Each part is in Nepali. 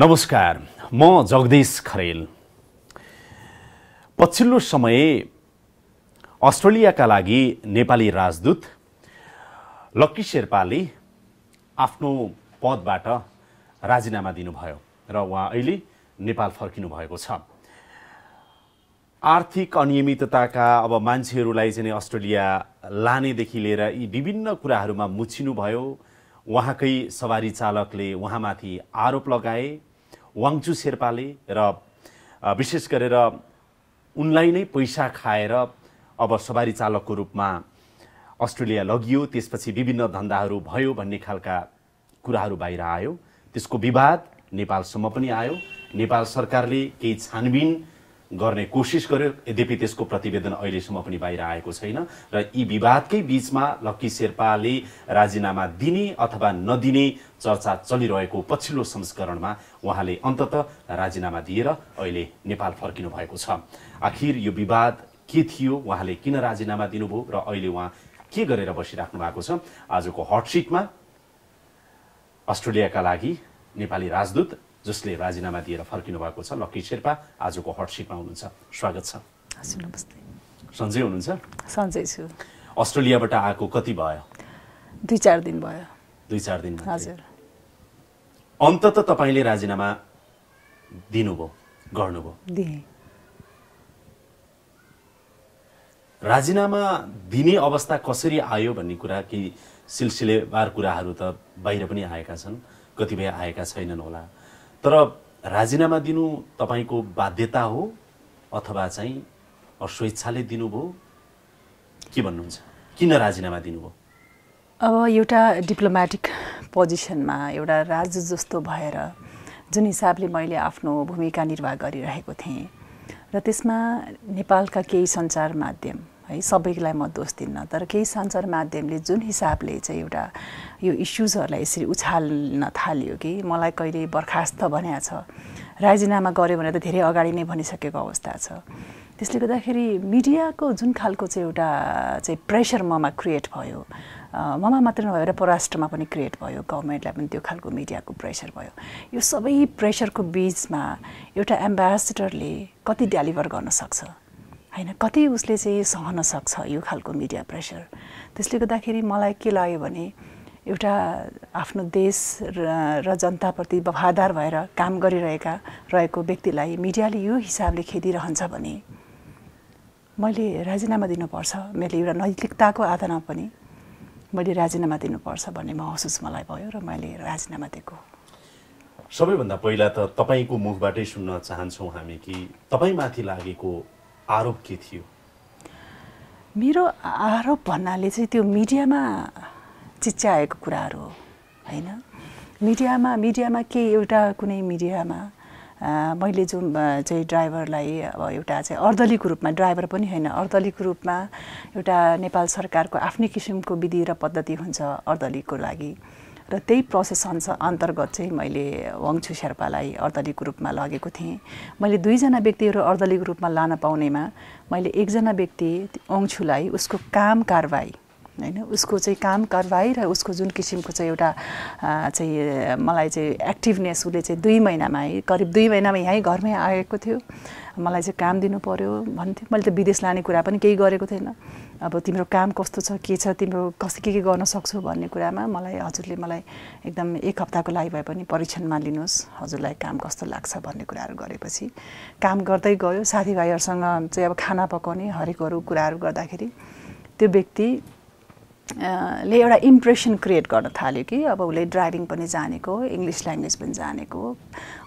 नमस्कार म जगदीश खरेल पछिल्लो समय अस्ट्रेलियाका लागि नेपाली राजदूत लक्की शेर्पाले आफ्नो पदबाट राजीनामा दिनुभयो र उहाँ अहिले नेपाल फर्किनु भएको छ आर्थिक अनियमितताका अब मान्छेहरूलाई चाहिँ अस्ट्रेलिया लानेदेखि लिएर यी विभिन्न कुराहरूमा मुछिनुभयो उहाँकै सवारी चालकले उहाँमाथि आरोप लगाए वाङचु शेर्पाले र विशेष गरेर उनलाई नै पैसा खाएर अब सवारी चालकको रूपमा अस्ट्रेलिया लगियो त्यसपछि विभिन्न धन्दाहरू भयो भन्ने खालका कुराहरू बाहिर आयो त्यसको विवाद नेपालसम्म पनि आयो नेपाल सरकारले केही छानबिन गर्ने कोसिस गर्यो यद्यपि त्यसको प्रतिवेदन अहिलेसम्म पनि बाहिर आएको छैन र यी विवादकै बिचमा लक्की शेर्पाले राजीनामा दिने अथवा नदिने चर्चा चलिरहेको पछिल्लो संस्करणमा उहाँले अन्तत राजीनामा दिएर अहिले नेपाल फर्किनु भएको छ आखिर यो विवाद के थियो उहाँले किन राजीनामा दिनुभयो र अहिले उहाँ के गरेर बसिराख्नु भएको छ आजको हटसिटमा अस्ट्रेलियाका लागि नेपाली राजदूत जसले राजीनामा दिएर फर्किनु भएको छ लकी शेर्पा आजको हटसिटमा हुनुहुन्छ स्वागत छ नमस्ते हुनुहुन्छ सन्चै छु अस्ट्रेलियाबाट आएको कति भयो दुई चार दिन भयो दुई चार दिन हजुर अन्तत तपाईँले राजीनामा दिनुभयो गर्नुभयो राजीनामा दिने अवस्था कसरी आयो भन्ने कुरा केही सिलसिलेवार कुराहरू त बाहिर पनि आएका छन् कतिपय आएका छैनन् होला तर राजीनामा दिनु तपाईँको बाध्यता हो अथवा चाहिँ स्वेच्छाले दिनुभयो के भन्नुहुन्छ किन राजीनामा दिनुभयो अब एउटा डिप्लोमेटिक पोजिसनमा एउटा राजु जस्तो भएर जुन हिसाबले मैले आफ्नो भूमिका निर्वाह गरिरहेको थिएँ र त्यसमा नेपालका केही सञ्चार माध्यम है सबैलाई म दोष दिन्न तर केही सञ्चार माध्यमले जुन हिसाबले चाहिँ एउटा यो इस्युजहरूलाई यसरी उछाल्न थाल्यो कि मलाई कहिले बर्खास्त भने छ राजीनामा गऱ्यो भने त धेरै अगाडि नै भनिसकेको अवस्था छ त्यसले गर्दाखेरि मिडियाको जुन खालको चाहिँ एउटा चाहिँ प्रेसर ममा क्रिएट भयो ममा मात्र नभएर परराष्ट्रमा पनि क्रिएट भयो गभर्मेन्टलाई पनि त्यो खालको मिडियाको प्रेसर भयो यो सबै प्रेसरको बिचमा एउटा एम्बेसेडरले कति डेलिभर गर्न सक्छ होइन कति उसले चाहिँ सहन सक्छ यो खालको मिडिया प्रेसर त्यसले गर्दाखेरि मलाई के लाग्यो भने एउटा आफ्नो देश र जनताप्रति वफादार भएर काम गरिरहेका रहेको व्यक्तिलाई मिडियाले यो हिसाबले खेदिरहन्छ भने मैले राजीनामा दिनुपर्छ मैले एउटा नैतिकताको आधारमा पनि मैले राजीनामा दिनुपर्छ भन्ने महसुस मलाई भयो र मैले राजीनामा दिएको सबैभन्दा पहिला त तपाईँको मुखबाटै सुन्न चाहन्छौँ हामी कि तपाईँमाथि लागेको आरोप के थियो मेरो आरोप भन्नाले चाहिँ त्यो मिडियामा चिच्याएको कुराहरू हो होइन मिडियामा मिडियामा के एउटा कुनै मिडियामा मैले जुन चाहिँ ड्राइभरलाई अब एउटा चाहिँ अर्दलीको रूपमा ड्राइभर पनि होइन अर्दलीको रूपमा एउटा नेपाल सरकारको आफ्नै किसिमको विधि र पद्धति हुन्छ अर्दलीको लागि र त्यही प्रोसेस अन्तर्गत चाहिँ मैले वाङछु शेर्पालाई अर्दलीको रूपमा लगेको थिएँ मैले दुईजना व्यक्तिहरू अर्दलीको रूपमा लान पाउनेमा मैले एकजना व्यक्ति वाङछुलाई उसको काम कारवाही होइन उसको चाहिँ काम कारवाही र उसको जुन किसिमको चाहिँ एउटा चाहिँ मलाई चाहिँ एक्टिभनेस उसले चाहिँ दुई महिनामा है करिब दुई महिनामा यहीँ घरमै आएको थियो मलाई चाहिँ काम दिनु पऱ्यो भन्थ्यो मैले त विदेश लाने कुरा पनि केही गरेको थिएन अब तिम्रो काम कस्तो छ के छ तिम्रो कसरी के के गर्न सक्छौ भन्ने कुरामा मलाई हजुरले मलाई एकदम एक हप्ताको लागि भए पनि परीक्षणमा लिनुहोस् हजुरलाई काम कस्तो लाग्छ भन्ने कुराहरू गरेपछि काम गर्दै गयो साथीभाइहरूसँग चाहिँ अब खाना पकाउने हरेकहरू कुराहरू गर्दाखेरि त्यो व्यक्ति ले एउटा इम्प्रेसन क्रिएट गर्न थाल्यो कि अब उसले ड्राइभिङ पनि जानेको इङ्ग्लिस ल्याङ्ग्वेज पनि जानेको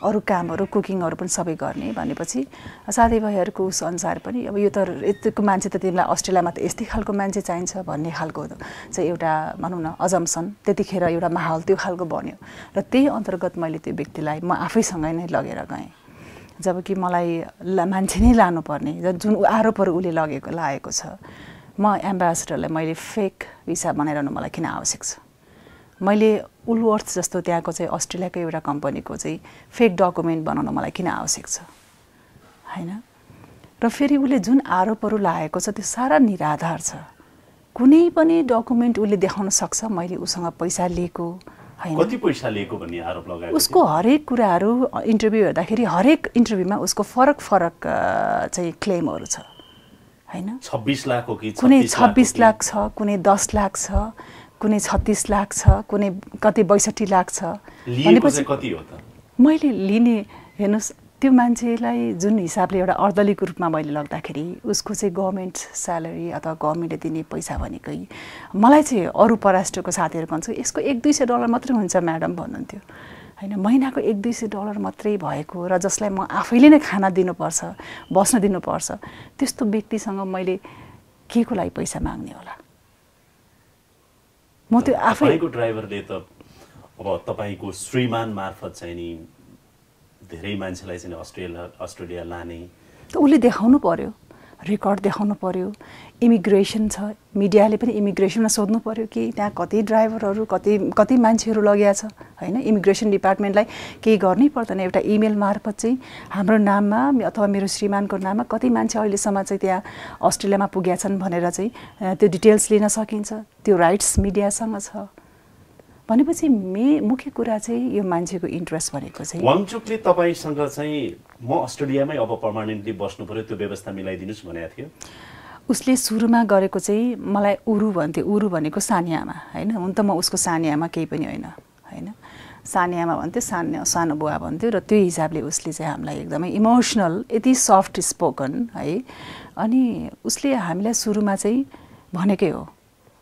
अरू कामहरू कुकिङहरू पनि सबै गर्ने भनेपछि साथीभाइहरूको उस अनुसार पनि अब यो त यतिको मान्छे त तिमीलाई अस्ट्रेलियामा त यस्तै खालको मान्छे चाहिन्छ भन्ने खालको चाहिँ एउटा भनौँ न अजम्सन त्यतिखेर एउटा माहौल त्यो खालको बन्यो र त्यही अन्तर्गत मैले त्यो व्यक्तिलाई म आफैसँगै नै लगेर गएँ जबकि मलाई मान्छे नै लानुपर्ने जुन आरोपहरू उसले लगेको लागेको छ म एम्बेसडरलाई मैले फेक भिसा बनाइरहनु मलाई किन आवश्यक छ मैले उलवर्थ जस्तो त्यहाँको चाहिँ अस्ट्रेलियाको एउटा कम्पनीको चाहिँ फेक डकुमेन्ट बनाउन मलाई किन आवश्यक छ होइन र फेरि उसले जुन आरोपहरू लागेको छ त्यो सारा निराधार छ कुनै पनि डकुमेन्ट उसले देखाउन सक्छ मैले उसँग पैसा लिएको होइन कति पैसा लिएको भन्ने आरोप लगाएको उसको हरेक कुराहरू इन्टरभ्यू हेर्दाखेरि हरेक इन्टरभ्यूमा उसको फरक फरक चाहिँ क्लेमहरू छ होइन छब्बिस लाख हो कि कुनै छब्बिस लाख छ कुनै दस लाख छ कुनै छत्तिस लाख छ कुनै कति बैसठी लाख छ भनेपछि कति हो त मैले लिने हेर्नुहोस् त्यो मान्छेलाई जुन हिसाबले एउटा अर्दलीको रूपमा मैले लग्दाखेरि उसको चाहिँ गभर्मेन्ट स्यालेरी अथवा गभर्मेन्टले दिने पैसा भनेकै मलाई चाहिँ अरू पराष्ट्रको साथीहरू भन्छु यसको एक दुई सय डलर मात्रै हुन्छ म्याडम भन्नुहुन्थ्यो होइन महिनाको एक दुई सय डलर मात्रै भएको र जसलाई म आफैले नै खाना दिनुपर्छ बस्न दिनुपर्छ त्यस्तो व्यक्तिसँग मैले के को लागि पैसा माग्ने होला म त्यो आफैको ड्राइभरले त अब तपाईँको श्रीमान मार्फत चाहिँ नि धेरै मान्छेलाई चाहिँ अस्ट्रेलिया अस्ट्रेलिया लाने त उसले देखाउनु पर्यो रेकर्ड देखाउनु पऱ्यो इमिग्रेसन छ मिडियाले पनि इमिग्रेसनमा सोध्नु पऱ्यो कि त्यहाँ कति ड्राइभरहरू कति कति मान्छेहरू लग्या छ होइन इमिग्रेसन डिपार्टमेन्टलाई केही गर्नै पर्दैन एउटा इमेल मार्फत चाहिँ हाम्रो नाममा अथवा मेरो श्रीमानको नाममा कति मान्छे अहिलेसम्म चाहिँ त्यहाँ अस्ट्रेलियामा पुगेका छन् भनेर चाहिँ त्यो डिटेल्स लिन सकिन्छ त्यो राइट्स मिडियासँग छ भनेपछि मे मुख्य कुरा चाहिँ यो मान्छेको इन्ट्रेस्ट भनेको चाहिँ वाङचुकले तपाईँसँग चाहिँ म अस्ट्रेलियामै अब पर्मानेन्टली बस्नु पऱ्यो त्यो व्यवस्था मिलाइदिनुहोस् भनेको थियो उसले सुरुमा गरेको चाहिँ मलाई उरु भन्थ्यो उरु भनेको सानियामा होइन हुन त म उसको सानियामा केही पनि होइन होइन सानियामा भन्थ्यो सानो सानो बुवा भन्थ्यो र त्यो हिसाबले उसले चाहिँ हामीलाई एकदमै इमोसनल यति सफ्ट स्पोकन है अनि उसले हामीलाई सुरुमा चाहिँ भनेकै हो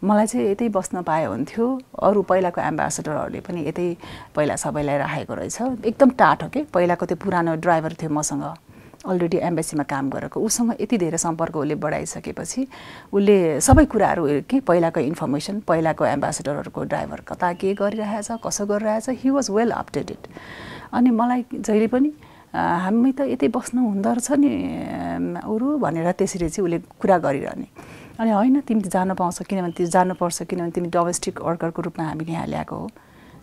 मलाई चाहिँ यतै बस्न पाए हुन्थ्यो अरू पहिलाको एम्बेसडरहरूले पनि यतै पहिला सबैलाई राखेको रहेछ एकदम टाट के पहिलाको त्यो पुरानो ड्राइभर थियो मसँग अलरेडी एम्बेसीमा काम गरेको उसँग यति धेरै सम्पर्क उसले बढाइसकेपछि उसले सबै कुराहरू के पहिलाको इन्फर्मेसन पहिलाको एम्बेसेडरहरूको ड्राइभर कता के गरिरहेछ कसो गरिरहेछ हि वाज वेल अपडेटेड अनि मलाई जहिले पनि हामी त यतै बस्नु हुँदो रहेछ नि अरू भनेर त्यसरी चाहिँ उसले कुरा गरिरहने अनि होइन तिमी जान पाउँछ किनभने त्यो जानुपर्छ किनभने तिमी डोमेस्टिक वर्करको रूपमा हामीले यहाँ ल्याएको हो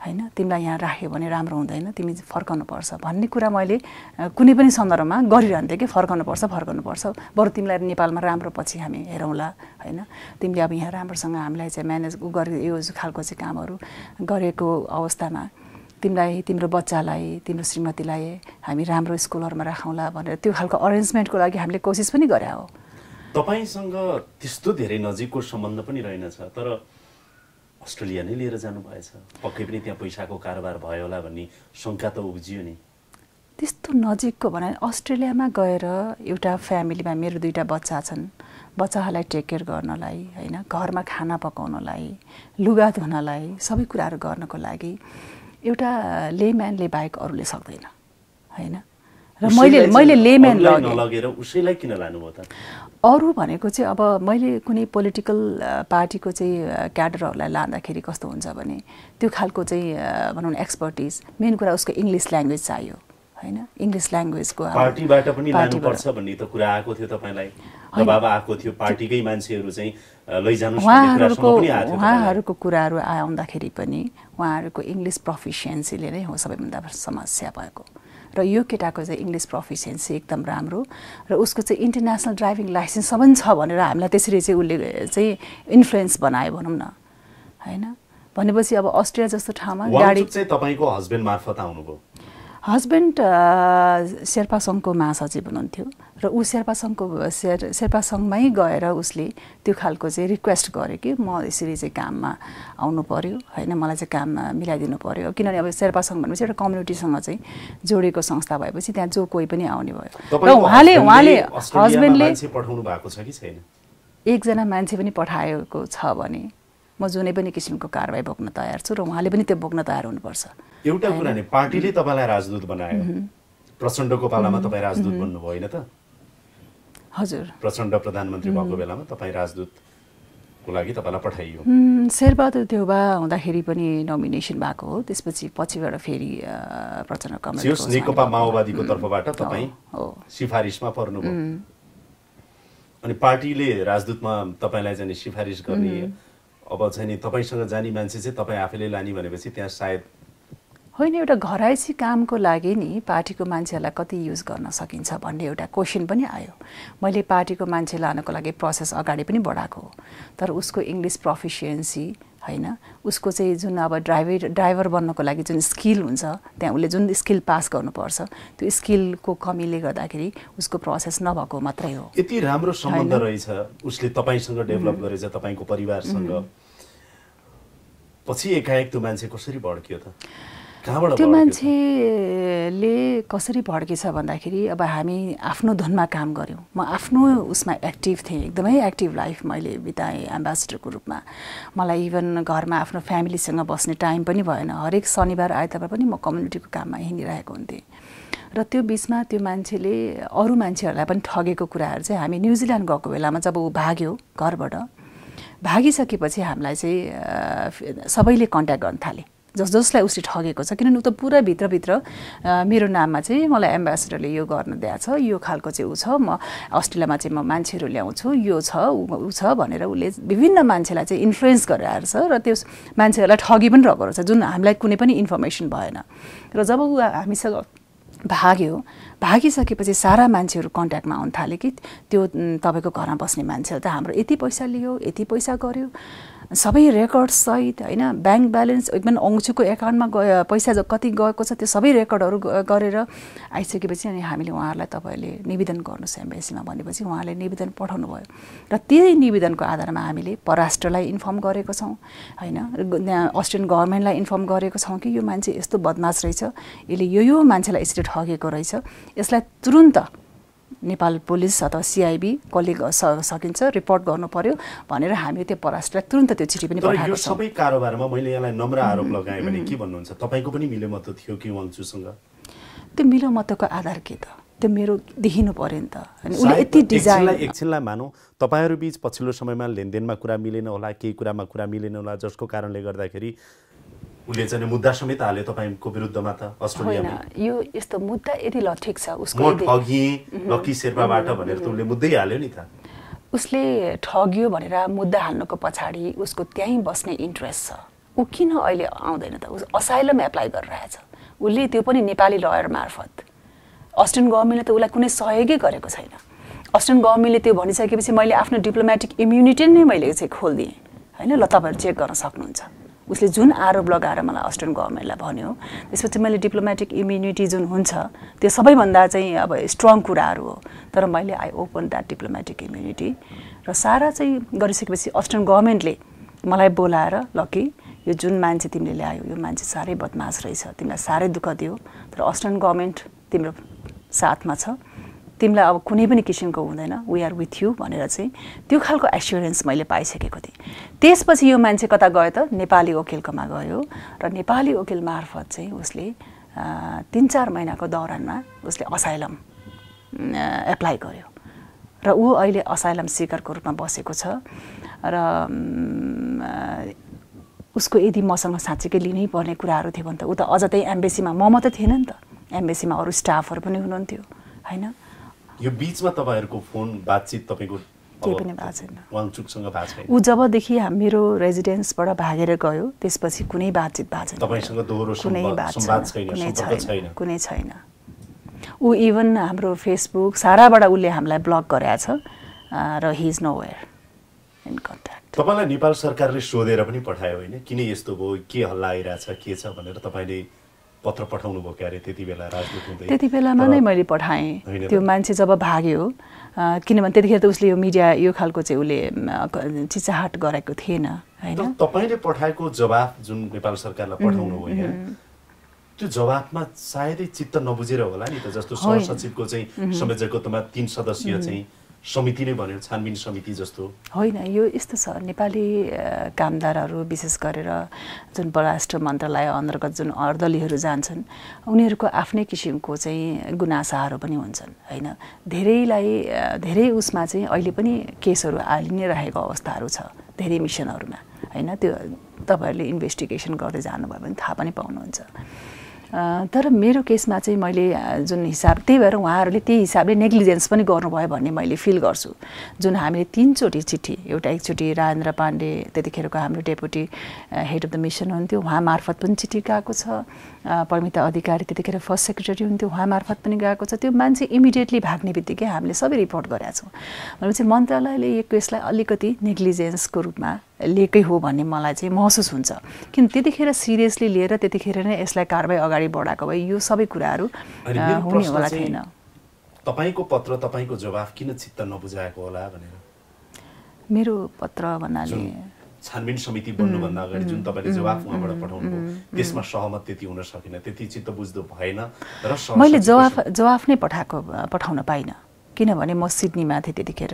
होइन तिमीलाई यहाँ राख्यो भने राम्रो हुँदैन तिमी पर्छ भन्ने कुरा मैले कुनै पनि सन्दर्भमा गरिरहन्थेँ कि फर्काउनुपर्छ फर्काउनुपर्छ बरु तिमीलाई नेपालमा राम्रो पछि हामी हेरौँला होइन तिमीले अब यहाँ राम्रोसँग हामीलाई चाहिँ म्यानेज गरे यो खालको चाहिँ कामहरू गरेको अवस्थामा तिमीलाई तिम्रो बच्चालाई तिम्रो श्रीमतीलाई हामी राम्रो स्कुलहरूमा राखौँला भनेर त्यो खालको अरेन्जमेन्टको लागि हामीले कोसिस पनि गरे हो तपाईँसँग त्यस्तो धेरै नजिकको सम्बन्ध पनि रहेनछ तर अस्ट्रेलिया नै लिएर जानुभएछ पक्कै पनि त्यहाँ पैसाको कारोबार भयो होला भन्ने शङ्का त उब्जियो नि त्यस्तो नजिकको भने अस्ट्रेलियामा गएर एउटा फ्यामिलीमा मेरो दुइटा बच्चा छन् बच्चाहरूलाई टेक केयर गर्नलाई होइन घरमा खाना पकाउनलाई लुगा धुनलाई सबै कुराहरू गर्नको लागि एउटा लेम्यानले बाहेक अरूले सक्दैन होइन र मैले मैले लेम्यान लगेर उसैलाई किन लानुभयो त अरू भनेको चाहिँ अब मैले कुनै पोलिटिकल पार्टीको चाहिँ क्याडरहरूलाई लाँदाखेरि कस्तो हुन्छ भने त्यो खालको चाहिँ भनौँ न एक्सपर्टिज मेन कुरा उसको इङ्ग्लिस ल्याङ्ग्वेज चाहियो होइन इङ्ग्लिस ल्याङ्ग्वेजको पार्टीबाट पनि लानुपर्छ भन्ने त कुरा आएको थियो तपाईँलाई दबाब आएको थियो पार्टीकै मान्छेहरू चाहिँ लैजानु उहाँहरूको उहाँहरूको कुराहरू आउँदाखेरि पनि उहाँहरूको इङ्ग्लिस प्रोफिसियन्सीले नै हो सबैभन्दा समस्या भएको र यो केटाको चाहिँ इङ्ग्लिस प्रफिसियन्सी एकदम राम्रो र उसको चाहिँ इन्टरनेसनल ड्राइभिङ लाइसेन्स सबै छ भनेर हामीलाई त्यसरी चाहिँ उसले चाहिँ इन्फ्लुएन्स बनायो भनौँ न होइन भनेपछि अब अस्ट्रिया जस्तो ठाउँमा गाडी चाहिँ तपाईँको हस्बेन्ड मार्फत आउनुभयो हस्बेन्ड शेर्पा सङ्घको महासचिव हुनुहुन्थ्यो र ऊ शेर्पा सङ्घको शेर शेर्पा सङ्घमै गएर उसले त्यो खालको चाहिँ रिक्वेस्ट गर्यो कि म यसरी चाहिँ काममा आउनु पऱ्यो होइन मलाई चाहिँ काममा मिलाइदिनु पऱ्यो किनभने अब शेर्पा सङ्घ भनेपछि एउटा कम्युनिटीसँग चाहिँ जोडेको संस्था भएपछि त्यहाँ जो कोही पनि आउने भयो र उहाँले उहाँले हस्बेन्डले एकजना मान्छे पनि पठाएको छ भने म जुनै पनि किसिमको कारवाही बोक्न तयार छु र उहाँले पनि त्यो बोक्न तयार हुनुपर्छ एउटा कुरा नै पार्टीले तपाईँलाई राजदूत बनायो प्रचण्डको पालामा तपाईँ राजदूत बन्नुभयो होइन त हजुर प्रचण्ड प्रधानमन्त्री भएको बेलामा तपाईँ राजदूतको लागि तपाईँलाई पठाइयो शेरबहादुर देउबा हुँदाखेरि पनि नोमिनेसन भएको हो त्यसपछि पछिबाट फेरि प्रचण्ड कमल नेकपा माओवादीको तर्फबाट तपाईँ सिफारिसमा पर्नुभयो अनि पार्टीले राजदूतमा तपाईँलाई जाने सिफारिस गर्ने अब चाहिँ नि तपाईँसँग जाने मान्छे चाहिँ तपाईँ आफैले लाने भनेपछि त्यहाँ सायद होइन एउटा घराइसी कामको लागि नि पार्टीको मान्छेहरूलाई कति युज गर्न सकिन्छ भन्ने एउटा क्वेसन पनि आयो मैले पार्टीको मान्छे लानको लागि प्रोसेस अगाडि पनि बढाएको हो तर उसको इङ्ग्लिस प्रोफिसियन्सी होइन उसको चाहिँ जुन अब ड्राइभर ड्राइभर बन्नको लागि जुन स्किल हुन्छ त्यहाँ उसले जुन स्किल पास गर्नुपर्छ त्यो स्किलको कमीले गर्दाखेरि उसको प्रोसेस नभएको मात्रै हो यति राम्रो सम्बन्ध रहेछ उसले तपाईँसँग डेभलप गरेछ तपाईँको परिवारसँग पछि एकाएक त्यो मान्छे कसरी भड्कियो त त्यो मान्छेले कसरी भड्केछ भन्दाखेरि अब हामी आफ्नो धुनमा काम गऱ्यौँ म आफ्नो उसमा एक्टिभ थिएँ एकदमै एक्टिभ लाइफ मैले बिताएँ एम्बेसडरको रूपमा मलाई इभन घरमा आफ्नो फ्यामिलीसँग बस्ने टाइम पनि भएन हरेक शनिबार आइतबार पनि म कम्युनिटीको काममा हिँडिरहेको हुन्थेँ र त्यो बिचमा त्यो मान्छेले अरू मान्छेहरूलाई पनि ठगेको कुराहरू चाहिँ हामी न्युजिल्यान्ड गएको बेलामा जब ऊ भाग्यो घरबाट भागिसकेपछि हामीलाई चाहिँ सबैले कन्ट्याक्ट गर्न थालेँ जस जसलाई उसले ठगेको छ किनभने ऊ त पुरा भित्रभित्र मेरो नाममा चाहिँ मलाई एम्बेसेडरले यो गर्न दिएको छ यो खालको चाहिँ ऊ छ म अस्ट्रेलियामा चाहिँ म मान्छेहरू ल्याउँछु यो छ ऊ छ भनेर उसले विभिन्न मान्छेलाई चाहिँ इन्फ्लुएन्स गरेर आएर छ र त्यो मान्छेहरूलाई ठगी पनि रहेको रहेछ जुन हामीलाई कुनै पनि इन्फर्मेसन भएन र जब ऊ हामीसँग भाग्यो भागिसकेपछि सारा मान्छेहरू कन्ट्याक्टमा आउनु थाल्यो कि त्यो तपाईँको घरमा बस्ने मान्छेहरू त हाम्रो यति पैसा लियो यति पैसा गऱ्यो सबै रेकर्डसहित होइन ब्याङ्क ब्यालेन्स इभन औँचीको एकाउन्टमा गयो पैसा कति गएको छ त्यो सबै रेकर्डहरू गरेर आइसकेपछि अनि हामीले उहाँहरूलाई तपाईँहरूले निवेदन गर्नुहोस् एम्बेसीमा भनेपछि उहाँले निवेदन पठाउनु भयो र त्यही निवेदनको आधारमा हामीले परराष्ट्रलाई इन्फर्म गरेको छौँ होइन अस्ट्रेलियन गभर्मेन्टलाई इन्फर्म गरेको छौँ कि यो मान्छे यस्तो बदमास रहेछ यसले यो यो मान्छेलाई यसरी ठगेको रहेछ यसलाई तुरुन्त नेपाल पुलिस अथवा सिआइबी कसले सकिन्छ रिपोर्ट गर्नु पर्यो भनेर हामीले त्यो पराष्ट्रलाई तुरन्त त्यो चिठी पनि पठाएको छौँ सबै कारोबारमा मैले यहाँलाई नम्र आरोप लगाएँ भने के भन्नुहुन्छ तपाईँको पनि मिलोमत थियो कि वाङचुसँग त्यो मिलोमतको आधार के त त्यो मेरो देखिनु पऱ्यो नि त अनि उसले यति डिजाइन एकछिनलाई मानौँ तपाईँहरू बिच पछिल्लो समयमा लेनदेनमा कुरा मिलेन होला केही कुरामा कुरा मिलेन होला जसको कारणले गर्दाखेरि उसले चाहिँ मुद्दा समेत हाल्यो तपाईँको विरुद्धमा त अस्ट्रेलियामा यो यस्तो मुद्दा यदि ल ठिक छ उसको ठगी लकी शेर्पाबाट भनेर त उसले मुद्दै हाल्यो नि त उसले ठग्यो भनेर मुद्दा हाल्नुको पछाडि उसको त्यहीँ बस्ने इन्ट्रेस्ट छ ऊ किन अहिले आउँदैन त उस असाइलम एप्लाई गरिरहेछ उसले त्यो पनि नेपाली लयर मार्फत अस्ट्रेलियन गभर्मेन्टले त उसलाई कुनै सहयोगै गरेको छैन अस्ट्रेलियन गभर्मेन्टले त्यो भनिसकेपछि मैले आफ्नो डिप्लोमेटिक इम्युनिटी नै मैले चाहिँ खोलिदिएँ होइन ल तपाईँहरू चेक गर्न सक्नुहुन्छ उसले जुन आरोप लगाएर मलाई अस्टर्न गभर्मेन्टलाई भन्यो त्यसपछि मैले डिप्लोमेटिक इम्युनिटी जुन हुन्छ त्यो सबैभन्दा चाहिँ अब स्ट्रङ कुराहरू हो तर मैले I open that diplomatic immunity र सारा चाहिँ गरिसकेपछि अस्टर्न गभर्मेन्टले मलाई बोलाएर लकी यो जुन मान्छे तिमीले ल्यायो यो मान्छे साह्रै बदमास रहेछ तिमीलाई साह्रै दुःख दियो तर अस्टर्न गभर्मेन्ट तिम्रो साथमा छ तिमीलाई अब कुनै पनि किसिमको हुँदैन वी आर विथ यु भनेर चाहिँ त्यो खालको एस्योरेन्स मैले पाइसकेको थिएँ त्यसपछि यो मान्छे कता गयो त नेपाली वकिलकोमा गयो र नेपाली वकिल मार्फत चाहिँ उसले तिन चार महिनाको दौरानमा उसले असाइलम एप्लाई गर्यो र ऊ अहिले असाइलम सिकरको रूपमा बसेको छ र उसको यदि मसँग साँच्चीकै लिनै पर्ने कुराहरू थियो भने त ऊ त अझ त्यही एम्बेसीमा म मात्रै थिएन नि त एम्बेसीमा अरू स्टाफहरू पनि हुनुहुन्थ्यो होइन यो बिचमा तपाईँहरूको फोन बातचित तपाईँको केही पनि भएको छैन ऊ जबदेखि मेरो रेजिडेन्सबाट भागेर गयो त्यसपछि कुनै बातचित भएको छैन कुनै छैन ऊ इभन हाम्रो फेसबुक साराबाट उसले हामीलाई ब्लक गरेछ र he is nowhere in contact तपाईँलाई नेपाल सरकारले सोधेर पनि पठायो होइन किन यस्तो भयो के हल्ला आइरहेछ के छ भनेर तपाईँले पत्र पठाउनु भयो क्यारे त्यति बेला राजदूत हुँदै त्यति बेलामा नै मैले पठाएँ त्यो मान्छे जब भाग्यो किनभने त्यतिखेर त उसले यो मिडिया यो खालको चाहिँ उसले चिचाहट गरेको थिएन होइन तपाईँले पठाएको जवाफ जुन नेपाल सरकारलाई पठाउनु भयो त्यो जवाफमा सायदै चित्त नबुझेर होला नि त जस्तो सहसचिवको चाहिँ संयोजकत्वमा तिन सदस्यीय चाहिँ समिति नै भनेर छानबिन समिति जस्तो होइन यो यस्तो छ नेपाली कामदारहरू विशेष गरेर जुन परराष्ट्र मन्त्रालय अन्तर्गत जुन अर्दलीहरू जान्छन् उनीहरूको आफ्नै किसिमको चाहिँ गुनासाहरू पनि हुन्छन् होइन धेरैलाई धेरै उसमा चाहिँ अहिले पनि केसहरू हालि नै रहेको अवस्थाहरू छ धेरै मिसनहरूमा होइन त्यो तपाईँहरूले इन्भेस्टिगेसन गर्दै जानुभयो भने थाहा पनि पाउनुहुन्छ तर मेरो केसमा चाहिँ मैले जुन हिसाब त्यही भएर उहाँहरूले त्यही हिसाबले नेग्लिजेन्स पनि गर्नुभयो भन्ने मैले फिल गर्छु जुन हामीले तिनचोटि चिठी एउटा एकचोटि राजेन्द्र पाण्डे त्यतिखेरको हाम्रो deputy head of the mission हुन्थ्यो उहाँ मार्फत पनि चिठी गएको छ परमिता अधिकारी त्यतिखेर फर्स्ट सेक्रेटरी हुन्थ्यो उहाँ मार्फत पनि गएको छ त्यो मान्छे इमिडिएटली भाग्ने बित्तिकै हामीले सबै रिपोर्ट गरेका छौँ भनेपछि मन्त्रालयले यो केसलाई अलिकति नेग्लिजेन्सको रूपमा लिएकै हो भन्ने मलाई चाहिँ महसुस हुन्छ किन त्यतिखेर सिरियसली लिएर त्यतिखेर नै यसलाई कारवाही अगाडि बढाएको भए यो सबै कुराहरू हुने होला थिएन तपाईँको पत्र तपाईँको जवाफ किन चित्त नबुझाएको होला भनेर मेरो पत्र भन्नाले छानबिन समिति बन्नुभन्दा अगाडि जुन तपाईँले जवाफ उहाँबाट पठाउनुभयो त्यसमा सहमत त्यति हुन सकेन त्यति चित्त बुझ्दो भएन र मैले जवाफ जवाफ नै पठाएको पठाउन पाइनँ किनभने म सिडनीमा थिएँ त्यतिखेर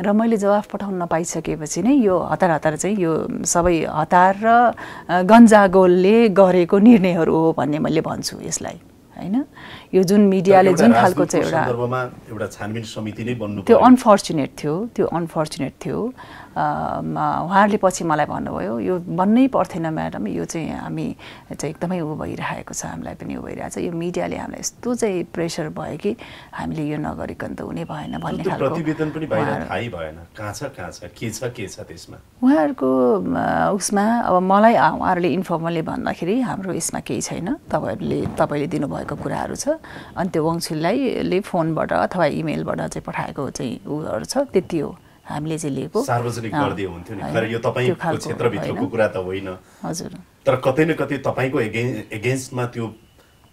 र मैले जवाफ पठाउन नपाइसकेपछि नै यो हतार हतार चाहिँ यो सबै हतार र गन्जागोलले गरेको निर्णयहरू हो भन्ने मैले भन्छु यसलाई होइन यो जुन मिडियाले जुन खालको चाहिँ एउटा एउटा छानबिन समिति नै बन्नु त्यो अनफर्चुनेट थियो त्यो अनफर्चुनेट थियो उहाँहरूले पछि मलाई भन्नुभयो यो भन्नै पर्थेन म्याडम यो चाहिँ हामी चाहिँ एकदमै ऊ भइरहेको छ हामीलाई पनि ऊ भइरहेको छ यो मिडियाले हामीलाई यस्तो चाहिँ प्रेसर भयो कि हामीले यो नगरिकन त हुने भएन भन्ने खालको उहाँहरूको उसमा अब मलाई उहाँहरूले इन्फर्मली भन्दाखेरि हाम्रो यसमा केही छैन तपाईँहरूले तपाईँले दिनुभएको कुराहरू छ अनि त्यो वङछुललाई फोनबाट अथवा इमेलबाट चाहिँ पठाएको चाहिँ उहरू छ त्यति हो हामीले चाहिँ लिएको सार्वजनिक गरिदिए हुन्थ्यो नि खैर यो तपाईँको क्षेत्रभित्रको कुरा त होइन हजुर तर कतै न कतै तपाईँको एगे एगेन्स्टमा त्यो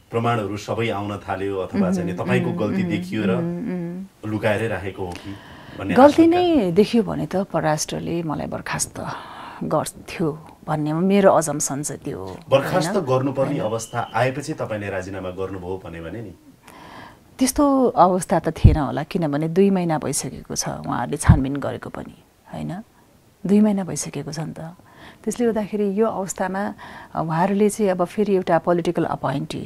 प्रमाणहरू सबै आउन थाल्यो अथवा चाहिँ तपाईँको गल्ती देखियो र लुकाएरै राखेको हो कि गल्ती नै देखियो भने त परराष्ट्रले मलाई बर्खास्त गर्थ्यो भन्ने मेरो अजम्सन चाहिँ त्यो बर्खास्त गर्नुपर्ने अवस्था आएपछि तपाईँले राजीनामा गर्नुभयो भने नि त्यस्तो अवस्था त थिएन होला किनभने दुई महिना भइसकेको छ उहाँहरूले छानबिन गरेको पनि होइन दुई महिना भइसकेको छ नि त त्यसले गर्दाखेरि यो अवस्थामा उहाँहरूले चाहिँ अब फेरि एउटा पोलिटिकल अपोइन्टी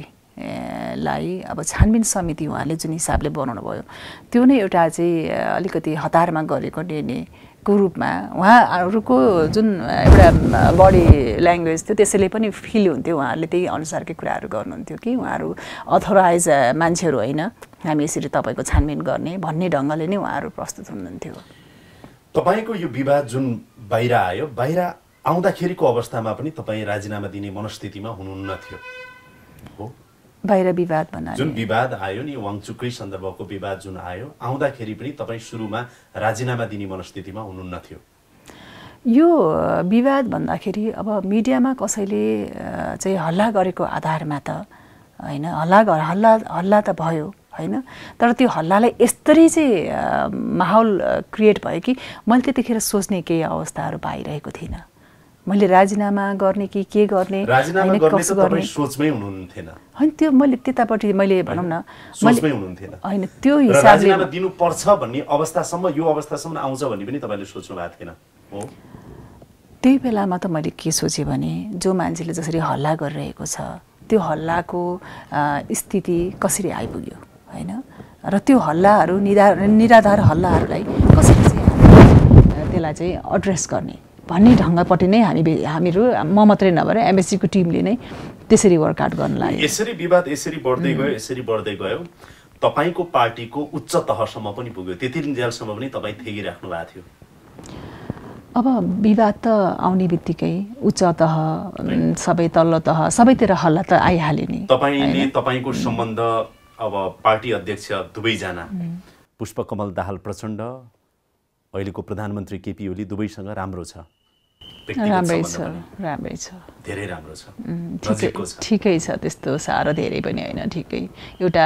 लाई अब छानबिन समिति उहाँले जुन हिसाबले बनाउनु भयो त्यो नै एउटा चाहिँ अलिकति हतारमा गरेको निर्णय को रूपमा उहाँहरूको जुन एउटा बडी ल्याङ्ग्वेज थियो त्यसैले पनि फिल हुन्थ्यो उहाँहरूले त्यही अनुसारकै कुराहरू गर्नुहुन्थ्यो कि उहाँहरू अथोराइज मान्छेहरू होइन हामी यसरी तपाईँको छानबिन गर्ने भन्ने ढङ्गले नै उहाँहरू प्रस्तुत हुनुहुन्थ्यो तपाईँको यो विवाद जुन बाहिर आयो बाहिर आउँदाखेरिको अवस्थामा पनि तपाईँ राजीनामा दिने मनस्थितिमा हुनुहुन्न थियो हो बाहिर विवाद भन्नाले जुन विवाद आयो नि वाङचुकै सन्दर्भको विवाद जुन आयो आउँदाखेरि पनि तपाईँ सुरुमा राजीनामा दिने मनस्थितिमा हुनुहुन्न थियो यो विवाद भन्दाखेरि अब मिडियामा कसैले चाहिँ हल्ला गरेको आधारमा त होइन हल्ला हल्ला हल्ला त भयो होइन तर त्यो हल्लालाई यस्तरी चाहिँ माहौल क्रिएट भयो कि मैले त्यतिखेर सोच्ने केही अवस्थाहरू पाइरहेको थिइनँ मैले राजीनामा गर्ने कि के गर्ने गर्ने होइन त्यो मैले त्यतापट्टि मैले भनौँ न होइन त्यो हिसाबले दिनुपर्छ भन्ने अवस्थासम्म यो अवस्थासम्म आउँछ भन्ने पनि तपाईँले सोच्नु भएको थिएन त्यही बेलामा त मैले के सोचेँ भने जो मान्छेले जसरी हल्ला गरिरहेको छ त्यो हल्लाको स्थिति कसरी आइपुग्यो होइन र त्यो हल्लाहरू निरा निराधार हल्लाहरूलाई कसरी चाहिँ त्यसलाई चाहिँ एड्रेस गर्ने भन्ने ढङ्गपट्टि नै हामी हामीहरू म मात्रै नभएर एमएससीको टिमले नै त्यसरी वर्कआउट गर्न लाग्यो यसरी विवाद यसरी बढ्दै गयो यसरी बढ्दै गयो तपाईँको पार्टीको उच्च तहसम्म पनि पुग्यो त्यति जेलसम्म पनि तपाईँ थेगिराख्नु भएको थियो अब विवाद त आउने बित्तिकै उच्च तह सबै तल्लो तह सबैतिर हल्ला त आइहाल्यो नि तपाईँले तपाईँको सम्बन्ध अब पार्टी अध्यक्ष दुवैजना पुष्पकमल दाहाल प्रचण्ड अहिलेको प्रधानमन्त्री केपी ओली दुवैसँग राम्रो छ राम्रै छ राम्रै छ धेरै राम्रो छ ठिकै छ त्यस्तो साह्रो धेरै पनि होइन ठिकै एउटा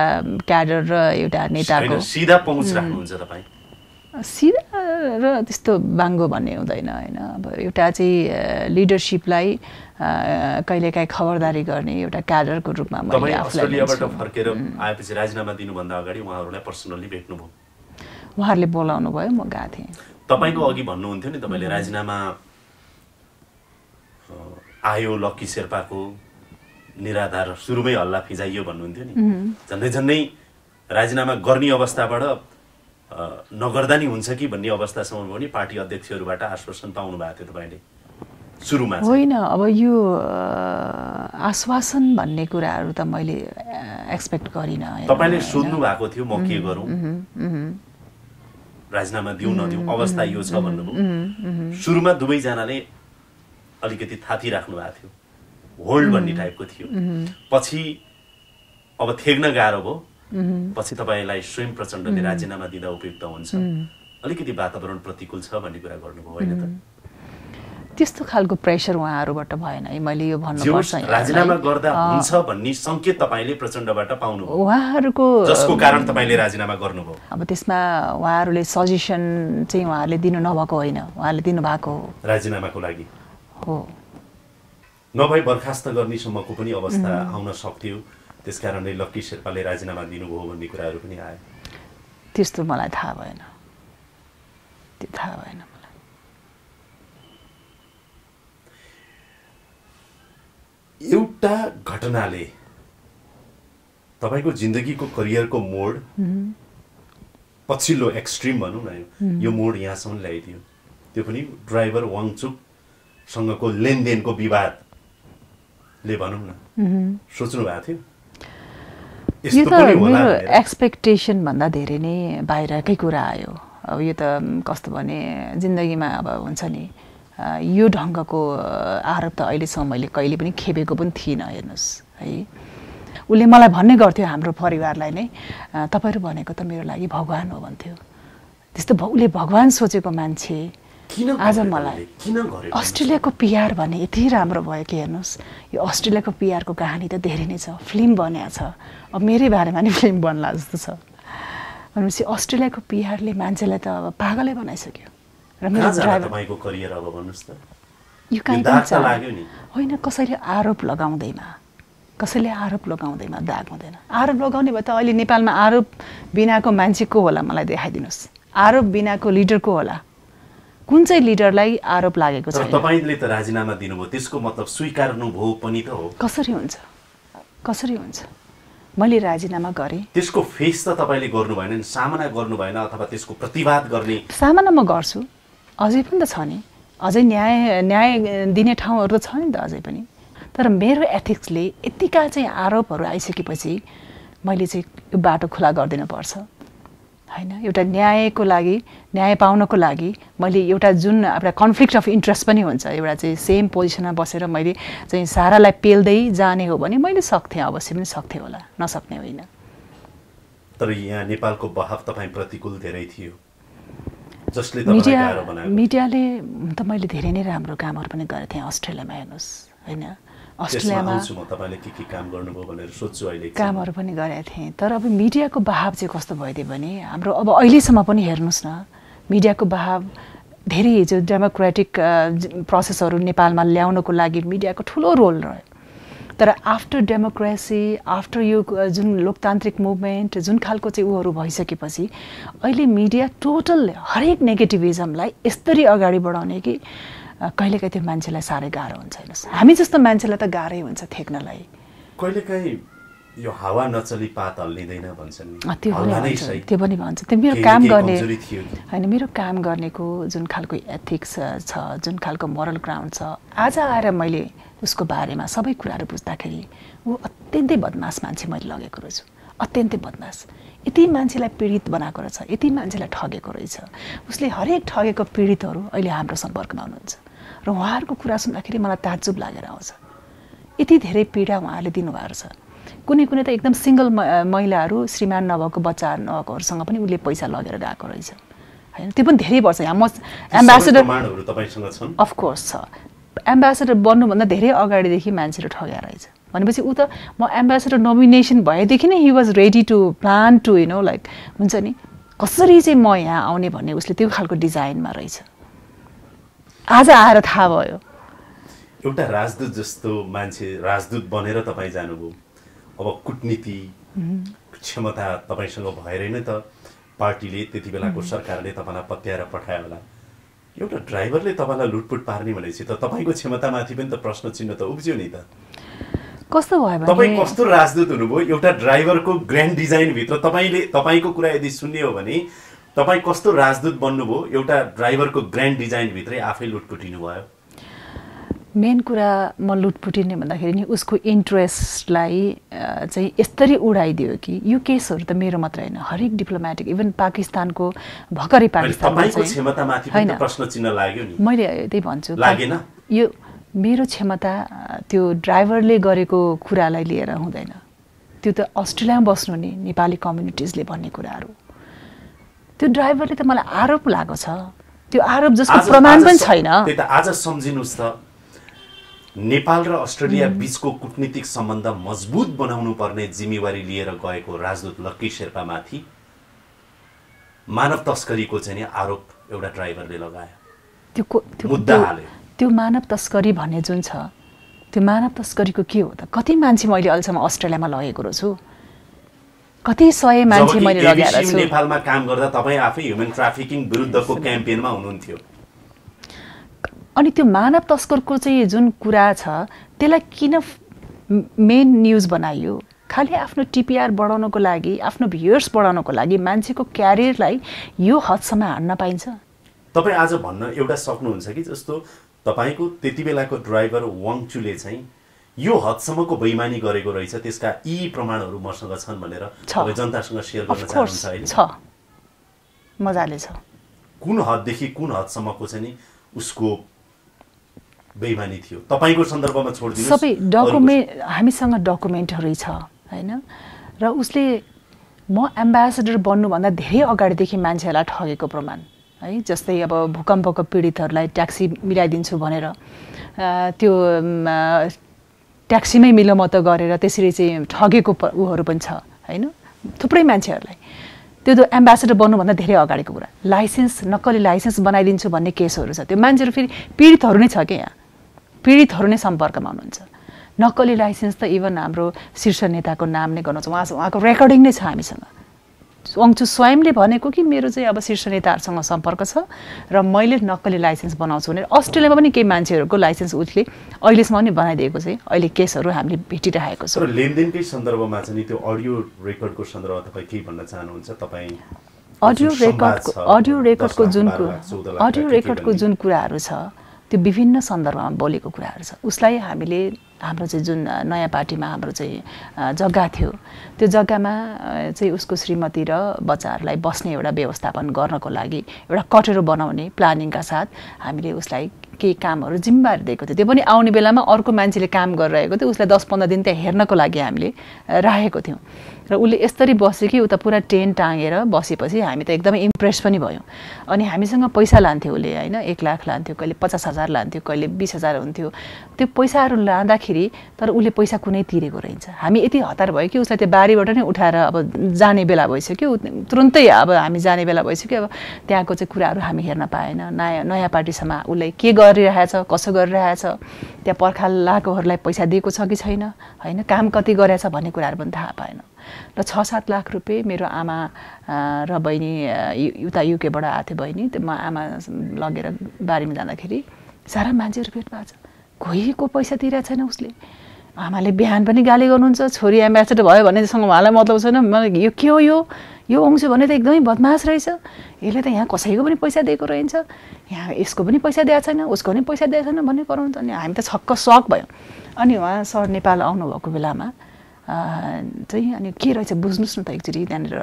क्याडर र एउटा नेताको सिधा पहुँच राख्नुहुन्छ तपाईँ सिधा र त्यस्तो बाङ्गो भन्ने हुँदैन होइन अब एउटा चाहिँ लिडरसिपलाई कहिलेकाहीँ खबरदारी गर्ने एउटा क्याडरको रूपमा मैले आफूलाई फर्केर आएपछि राजीनामा दिनुभन्दा अगाडि उहाँहरूलाई पर्सनल्ली भेट्नुभयो उहाँहरूले बोलाउनु भयो म गएको थिएँ तपाईँको अघि भन्नुहुन्थ्यो नि तपाईँले राजीनामा आयो लक्की शेर्पाको निराधार सुरुमै हल्ला फिजाइयो भन्नुहुन्थ्यो नि झन्डै झन्डै राजीनामा गर्ने अवस्थाबाट नगर्दा नि हुन्छ कि भन्ने अवस्थासम्म पनि पार्टी अध्यक्षहरूबाट आश्वासन पाउनु भएको थियो तपाईँले सुरुमा होइन अब यो आश्वासन भन्ने कुराहरू त मैले एक्सपेक्ट गरिनँ तपाईँले सोध्नु भएको थियो म के गरौँ राजीनामा दिउँ नदिउँ अवस्था यो छ भन्नुभयो सुरुमा दुवैजनाले अलिकति थाती राख्नु भएको थियो होल्ड भन्ने टाइपको थियो पछि अब थेग्न गाह्रो भयो पछि तपाईँलाई स्वयं प्रचण्डले राजीनामा दिँदा उपयुक्त हुन्छ अलिकति वातावरण प्रतिकूल छ भन्ने कुरा गर्नुभयो होइन त त्यस्तो खालको प्रेसर उहाँहरूबाट भएन है मैले यो भन्नुपर्छ राजीनामा गर्दा हुन्छ भन्ने सङ्केत तपाईँले प्रचण्डबाट पाउनु उहाँहरूको जसको कारण तपाईँले राजीनामा गर्नुभयो अब त्यसमा उहाँहरूले सजेसन चाहिँ उहाँहरूले दिनु नभएको होइन उहाँले दिनुभएको हो राजीनामाको लागि हो नभई बर्खास्त गर्नेसम्मको पनि अवस्था आउन सक्थ्यो त्यस कारणले लक्की शेर्पाले राजीनामा दिनुभयो भन्ने कुराहरू पनि आयो त्यस्तो मलाई थाहा भएन त्यो थाहा भएन एउटा घटनाले तपाईँको जिन्दगीको करियरको मोड पछिल्लो एक्सट्रिम भनौँ न यो मोड यहाँसम्म ल्याइदियो त्यो पनि ड्राइभर वाङचुकसँगको लेनदेनको विवादले भनौँ न सोच्नु भएको थियो यो त मेरो एक्सपेक्टेसनभन्दा धेरै नै बाहिरकै कुरा आयो अब यो त कस्तो भने जिन्दगीमा अब हुन्छ नि यो ढङ्गको आरोप त अहिलेसम्म मैले कहिले पनि खेपेको पनि थिइनँ हेर्नुहोस् है उसले मलाई भन्ने गर्थ्यो हाम्रो परिवारलाई नै तपाईँहरू भनेको त मेरो लागि भगवान् हो भन्थ्यो त्यस्तो उसले भगवान् सोचेको मान्छे आज मलाई अस्ट्रेलियाको पिआर भने यति राम्रो भयो कि हेर्नुहोस् यो अस्ट्रेलियाको पिआरको कहानी त धेरै नै छ फिल्म बनेको छ अब मेरै बारेमा नि फिल्म बन्ला जस्तो छ भनेपछि अस्ट्रेलियाको पिआरले मान्छेलाई त अब पागलै बनाइसक्यो होइन कसैले आरोप लगाउँदैन कसैले आरोप लगाउँदैन दाग हुँदैन आरोप लगाउने भए त अहिले नेपालमा आरोप बिनाको मान्छे को होला मलाई देखाइदिनुहोस् आरोप बिनाको लिडर को होला कुन चाहिँ लिडरलाई आरोप लागेको छ तपाईँले त राजीनामा दिनुभयो त्यसको मतलब भयो पनि त हो कसरी हुन्छ कसरी हुन्छ मैले राजीनामा गरेँ त्यसको फेस त तपाईँले गर्नु भएन सामना गर्नु भएन अथवा त्यसको प्रतिवाद गर्ने सामना म गर्छु अझै पनि त छ नि अझै न्याय न्याय दिने ठाउँहरू त छ नि त अझै पनि तर मेरो एथिक्सले यतिका चाहिँ आरोपहरू आइसकेपछि मैले चाहिँ यो बाटो खुला गरिदिनु पर्छ होइन एउटा न्यायको लागि न्याय पाउनको लागि मैले एउटा जुन एउटा कन्फ्लिक्ट अफ इन्ट्रेस्ट पनि हुन्छ एउटा चाहिँ सेम पोजिसनमा बसेर मैले चाहिँ सारालाई पेल्दै जाने हो भने मैले सक्थेँ अवश्य पनि सक्थेँ होला नसक्ने होइन तर यहाँ नेपालको बहाव तपाईँ प्रतिकूल धेरै थियो जसले मिडिया मिडियाले त मैले धेरै नै राम्रो कामहरू पनि गरेको थिएँ अस्ट्रेलियामा हेर्नुहोस् होइन अस्ट्रेलियामा कामहरू पनि गरेको थिएँ तर अब मिडियाको बहाव चाहिँ कस्तो भइदियो भने हाम्रो अब अहिलेसम्म पनि हेर्नुहोस् न मिडियाको बहाव धेरै हिजो डेमोक्रेटिक प्रोसेसहरू नेपालमा ल्याउनको लागि मिडियाको ठुलो रोल रह्यो तर आफ्टर डेमोक्रेसी आफ्टर यो जुन लोकतान्त्रिक मुभमेन्ट जुन खालको चाहिँ उहरू भइसकेपछि अहिले मिडिया टोटल हरेक नेगेटिभिजमलाई यसरी अगाडि बढाउने कि कहिलेकाहीँ त्यो मान्छेलाई साह्रै गाह्रो हुन्छ हेर्नुहोस् हामी जस्तो मान्छेलाई त गाह्रै हुन्छ थेक्नलाई कहिलेकाहीँ यो हावा नचली पात हल्लिँदैन भन्छन् त्यो पनि त्यो पनि भन्छ त्यो मेरो काम गर्ने होइन मेरो काम गर्नेको जुन खालको एथिक्स छ जुन खालको मोरल ग्राउन्ड छ आज आएर मैले उसको बारेमा सबै कुराहरू बुझ्दाखेरि ऊ अत्यन्तै बदमास मान्छे मैले लगेको रहेछु अत्यन्तै बदमास यति मान्छेलाई पीडित बनाएको रहेछ यति मान्छेलाई ठगेको रहेछ उसले हरेक ठगेको पीडितहरू अहिले हाम्रो सम्पर्कमा हुनुहुन्छ र उहाँहरूको कुरा सुन्दाखेरि मलाई ताजुब लागेर आउँछ यति धेरै पीडा उहाँहरूले दिनुभएको छ कुनै कुनै त एकदम सिङ्गल महिलाहरू श्रीमान नभएको बच्चा नभएकोहरूसँग पनि उसले पैसा लगेर गएको रहेछ होइन त्यो पनि धेरै वर्ष यहाँ म एम्बेसेडर अफकोर्स छ एम्बेसेडर बन्नुभन्दा धेरै अगाडिदेखि मान्छेले ठग्या रहेछ भनेपछि ऊ त म एम्बेसेडर नोमिनेसन भएदेखि नै he was ready to plan to you know like हुन्छ नि कसरी चाहिँ म यहाँ आउने भन्ने उसले त्यो खालको डिजाइनमा रहेछ आज आएर थाहा भयो एउटा राजदूत जस्तो मान्छे राजदूत बनेर तपाईँ जानुभयो अब कुटनीति क्षमता तपाईँसँग भएरै नै त पार्टीले त्यति बेलाको सरकारले तपाईँलाई पत्याएर पठायो होला एउटा ड्राइभरले तपाईँलाई लुटपुट पार्ने भनेपछि त तपाईँको क्षमतामाथि पनि त प्रश्न चिन्ह त उब्ज्यो नि त कस्तो भयो तपाईँ कस्तो राजदूत हुनुभयो एउटा ड्राइभरको ग्रान्ड डिजाइनभित्र तपाईँले तपाईँको कुरा यदि सुन्ने हो भने तपाईँ कस्तो राजदूत बन्नुभयो एउटा ड्राइभरको ग्रान्ड डिजाइनभित्रै आफै लुटपुटिनु भयो मेन कुरा म लुटपुटिने भन्दाखेरि नि उसको इन्ट्रेस्टलाई चाहिँ यस्तरी उडाइदियो कि यो केसहरू त मेरो मात्र होइन हरेक डिप्लोमेटिक इभन पाकिस्तानको भर्खरै पाकिस्तान मैले त्यही भन्छु यो मेरो क्षमता त्यो ड्राइभरले गरेको कुरालाई लिएर हुँदैन त्यो त अस्ट्रेलियामा बस्नु नि नेपाली कम्युनिटिजले भन्ने कुराहरू त्यो ड्राइभरले त मलाई आरोप लागेको छ त्यो आरोप जसको प्रमाण पनि छैन आज सम्झिनुहोस् त नेपाल र अस्ट्रेलिया बिचको कुटनीतिक सम्बन्ध मजबुत बनाउनु पर्ने जिम्मेवारी लिएर गएको राजदूत लक्की शेर्पामाथि मानव तस्करीको चाहिँ आरोप एउटा ड्राइभरले लगायो त्यो मुद्दा हाल्यो त्यो मानव तस्करी भन्ने जुन छ त्यो मानव तस्करीको के हो त कति मान्छे मैले अहिलेसम्म अस्ट्रेलियामा लगेको रहेछु कति सय मान्छे मैले नेपालमा काम गर्दा तपाईँ आफै ह्युमन ट्राफिकिङ विरुद्धको क्याम्पेनमा हुनुहुन्थ्यो अनि त्यो मानव तस्करको चाहिँ जुन कुरा छ त्यसलाई किन मेन न्युज बनाइयो खालि आफ्नो टिपिआर बढाउनको लागि आफ्नो भ्युयर्स बढाउनको लागि मान्छेको क्यारियरलाई यो हदसम्म हान्न पाइन्छ तपाईँ आज भन्न एउटा सक्नुहुन्छ कि जस्तो तपाईँको त्यति बेलाको ड्राइभर वाङचुले चाहिँ यो हदसम्मको बैमानी गरेको रहेछ त्यसका यी प्रमाणहरू मसँग छन् भनेर जनतासँग सेयर गर्न चाहनुहुन्छ छ मजाले छ कुन हददेखि कुन हदसम्मको चाहिँ उसको बेइमानी थियो तपाईँको सन्दर्भमा छोडिदिनु सबै डकुमेन्ट हामीसँग डकुमेन्टहरू छ होइन र उसले म एम्बेसेडर बन्नुभन्दा धेरै अगाडिदेखि मान्छेहरूलाई ठगेको प्रमाण है जस्तै अब भूकम्पको पीडितहरूलाई ट्याक्सी मिलाइदिन्छु भनेर त्यो ट्याक्सीमै मिलोमतो गरेर त्यसरी चाहिँ ठगेको उहरू पनि छ होइन थुप्रै मान्छेहरूलाई त्यो त एम्बेसेडर बन्नुभन्दा धेरै अगाडिको कुरा लाइसेन्स नक्कली लाइसेन्स बनाइदिन्छु भन्ने केसहरू छ त्यो मान्छेहरू फेरि पीडितहरू नै छ क्या यहाँ पीडितहरू नै सम्पर्कमा हुनुहुन्छ नक्कली लाइसेन्स त इभन हाम्रो शीर्ष नेताको नाम नै गर्नुहुन्छ उहाँ उहाँको रेकर्डिङ नै छ हामीसँग अङ्चु स्वयंले भनेको कि मेरो चाहिँ अब शीर्ष नेताहरूसँग सम्पर्क छ र मैले नक्कली लाइसेन्स बनाउँछु भनेर अस्ट्रेलियामा पनि केही मान्छेहरूको लाइसेन्स उसले अहिलेसम्म पनि बनाइदिएको चाहिँ अहिले केसहरू हामीले भेटिरहेको छ लेनदेनकै सन्दर्भमा चाहिँ त्यो अडियो रेकर्डको सन्दर्भमा तपाईँ के भन्न चाहनुहुन्छ तपाईँ अडियो रेकर्डको अडियो रेकर्डको जुन अडियो रेकर्डको जुन कुराहरू छ त्यो विभिन्न सन्दर्भमा बोलेको कुराहरू छ उसलाई हामीले हाम्रो चाहिँ जुन नयाँ पार्टीमा हाम्रो चाहिँ जग्गा थियो त्यो जग्गामा चाहिँ उसको श्रीमती र बच्चाहरूलाई बस्ने एउटा व्यवस्थापन गर्नको लागि एउटा कटेरो बनाउने प्लानिङका साथ हामीले उसलाई केही कामहरू जिम्मेवारी दिएको थियो त्यो पनि आउने बेलामा अर्को मान्छेले काम गरिरहेको थियो उसलाई दस पन्ध्र दिन त्यहाँ हेर्नको लागि हामीले राखेको थियौँ र उसले यस्तरी बस्यो कि उता पुरा टेन्ट टाँगेर बसेपछि हामी त एकदमै इम्प्रेस पनि भयौँ अनि हामीसँग पैसा लान्थ्यो उसले होइन एक लाख लान्थ्यो कहिले पचास हजार लान्थ्यो कहिले बिस हजार हुन्थ्यो त्यो पैसाहरू लाँदाखेरि तर उसले पैसा कुनै तिरेको रहन्छ हामी यति हतार भयो कि उसलाई त्यो बारीबाट नै उठाएर अब जाने बेला भइसक्यो तुरुन्तै अब हामी जाने बेला भइसक्यो अब त्यहाँको चाहिँ कुराहरू हामी हेर्न पाएन नयाँ नयाँ पार्टीसम्म उसलाई के गरिरहेछ कसो गरिरहेछ त्यहाँ पर्खाल लाएकोहरूलाई पैसा दिएको छ कि छैन होइन काम कति गरेछ भन्ने कुराहरू पनि थाहा पाएन र छ सात लाख रुपियाँ मेरो आमा र बहिनी उता युकेबाट आएको थियो बहिनी त्यो म आमा लगेर बारीमा जाँदाखेरि सारा मान्छेहरू भेट भएको छ खोइको पैसा तिरेको छैन उसले आमाले बिहान पनि गाली गर्नुहुन्छ छोरी एम्बेसेडर भयो भनेसँग उहाँलाई मतलब छैन मलाई यो के हो यो यो अंश भने त एकदमै बदमास रहेछ यसले त यहाँ कसैको पनि पैसा दिएको रहेछ यहाँ यसको पनि पैसा दिएको छैन उसको पनि पैसा दिएको छैन भन्ने कराउँछ अनि हामी त छक्क सक भयौँ अनि उहाँ सर नेपाल आउनुभएको बेलामा चाहिँ अनि के रहेछ बुझ्नुहोस् न त एकचोटि त्यहाँनिर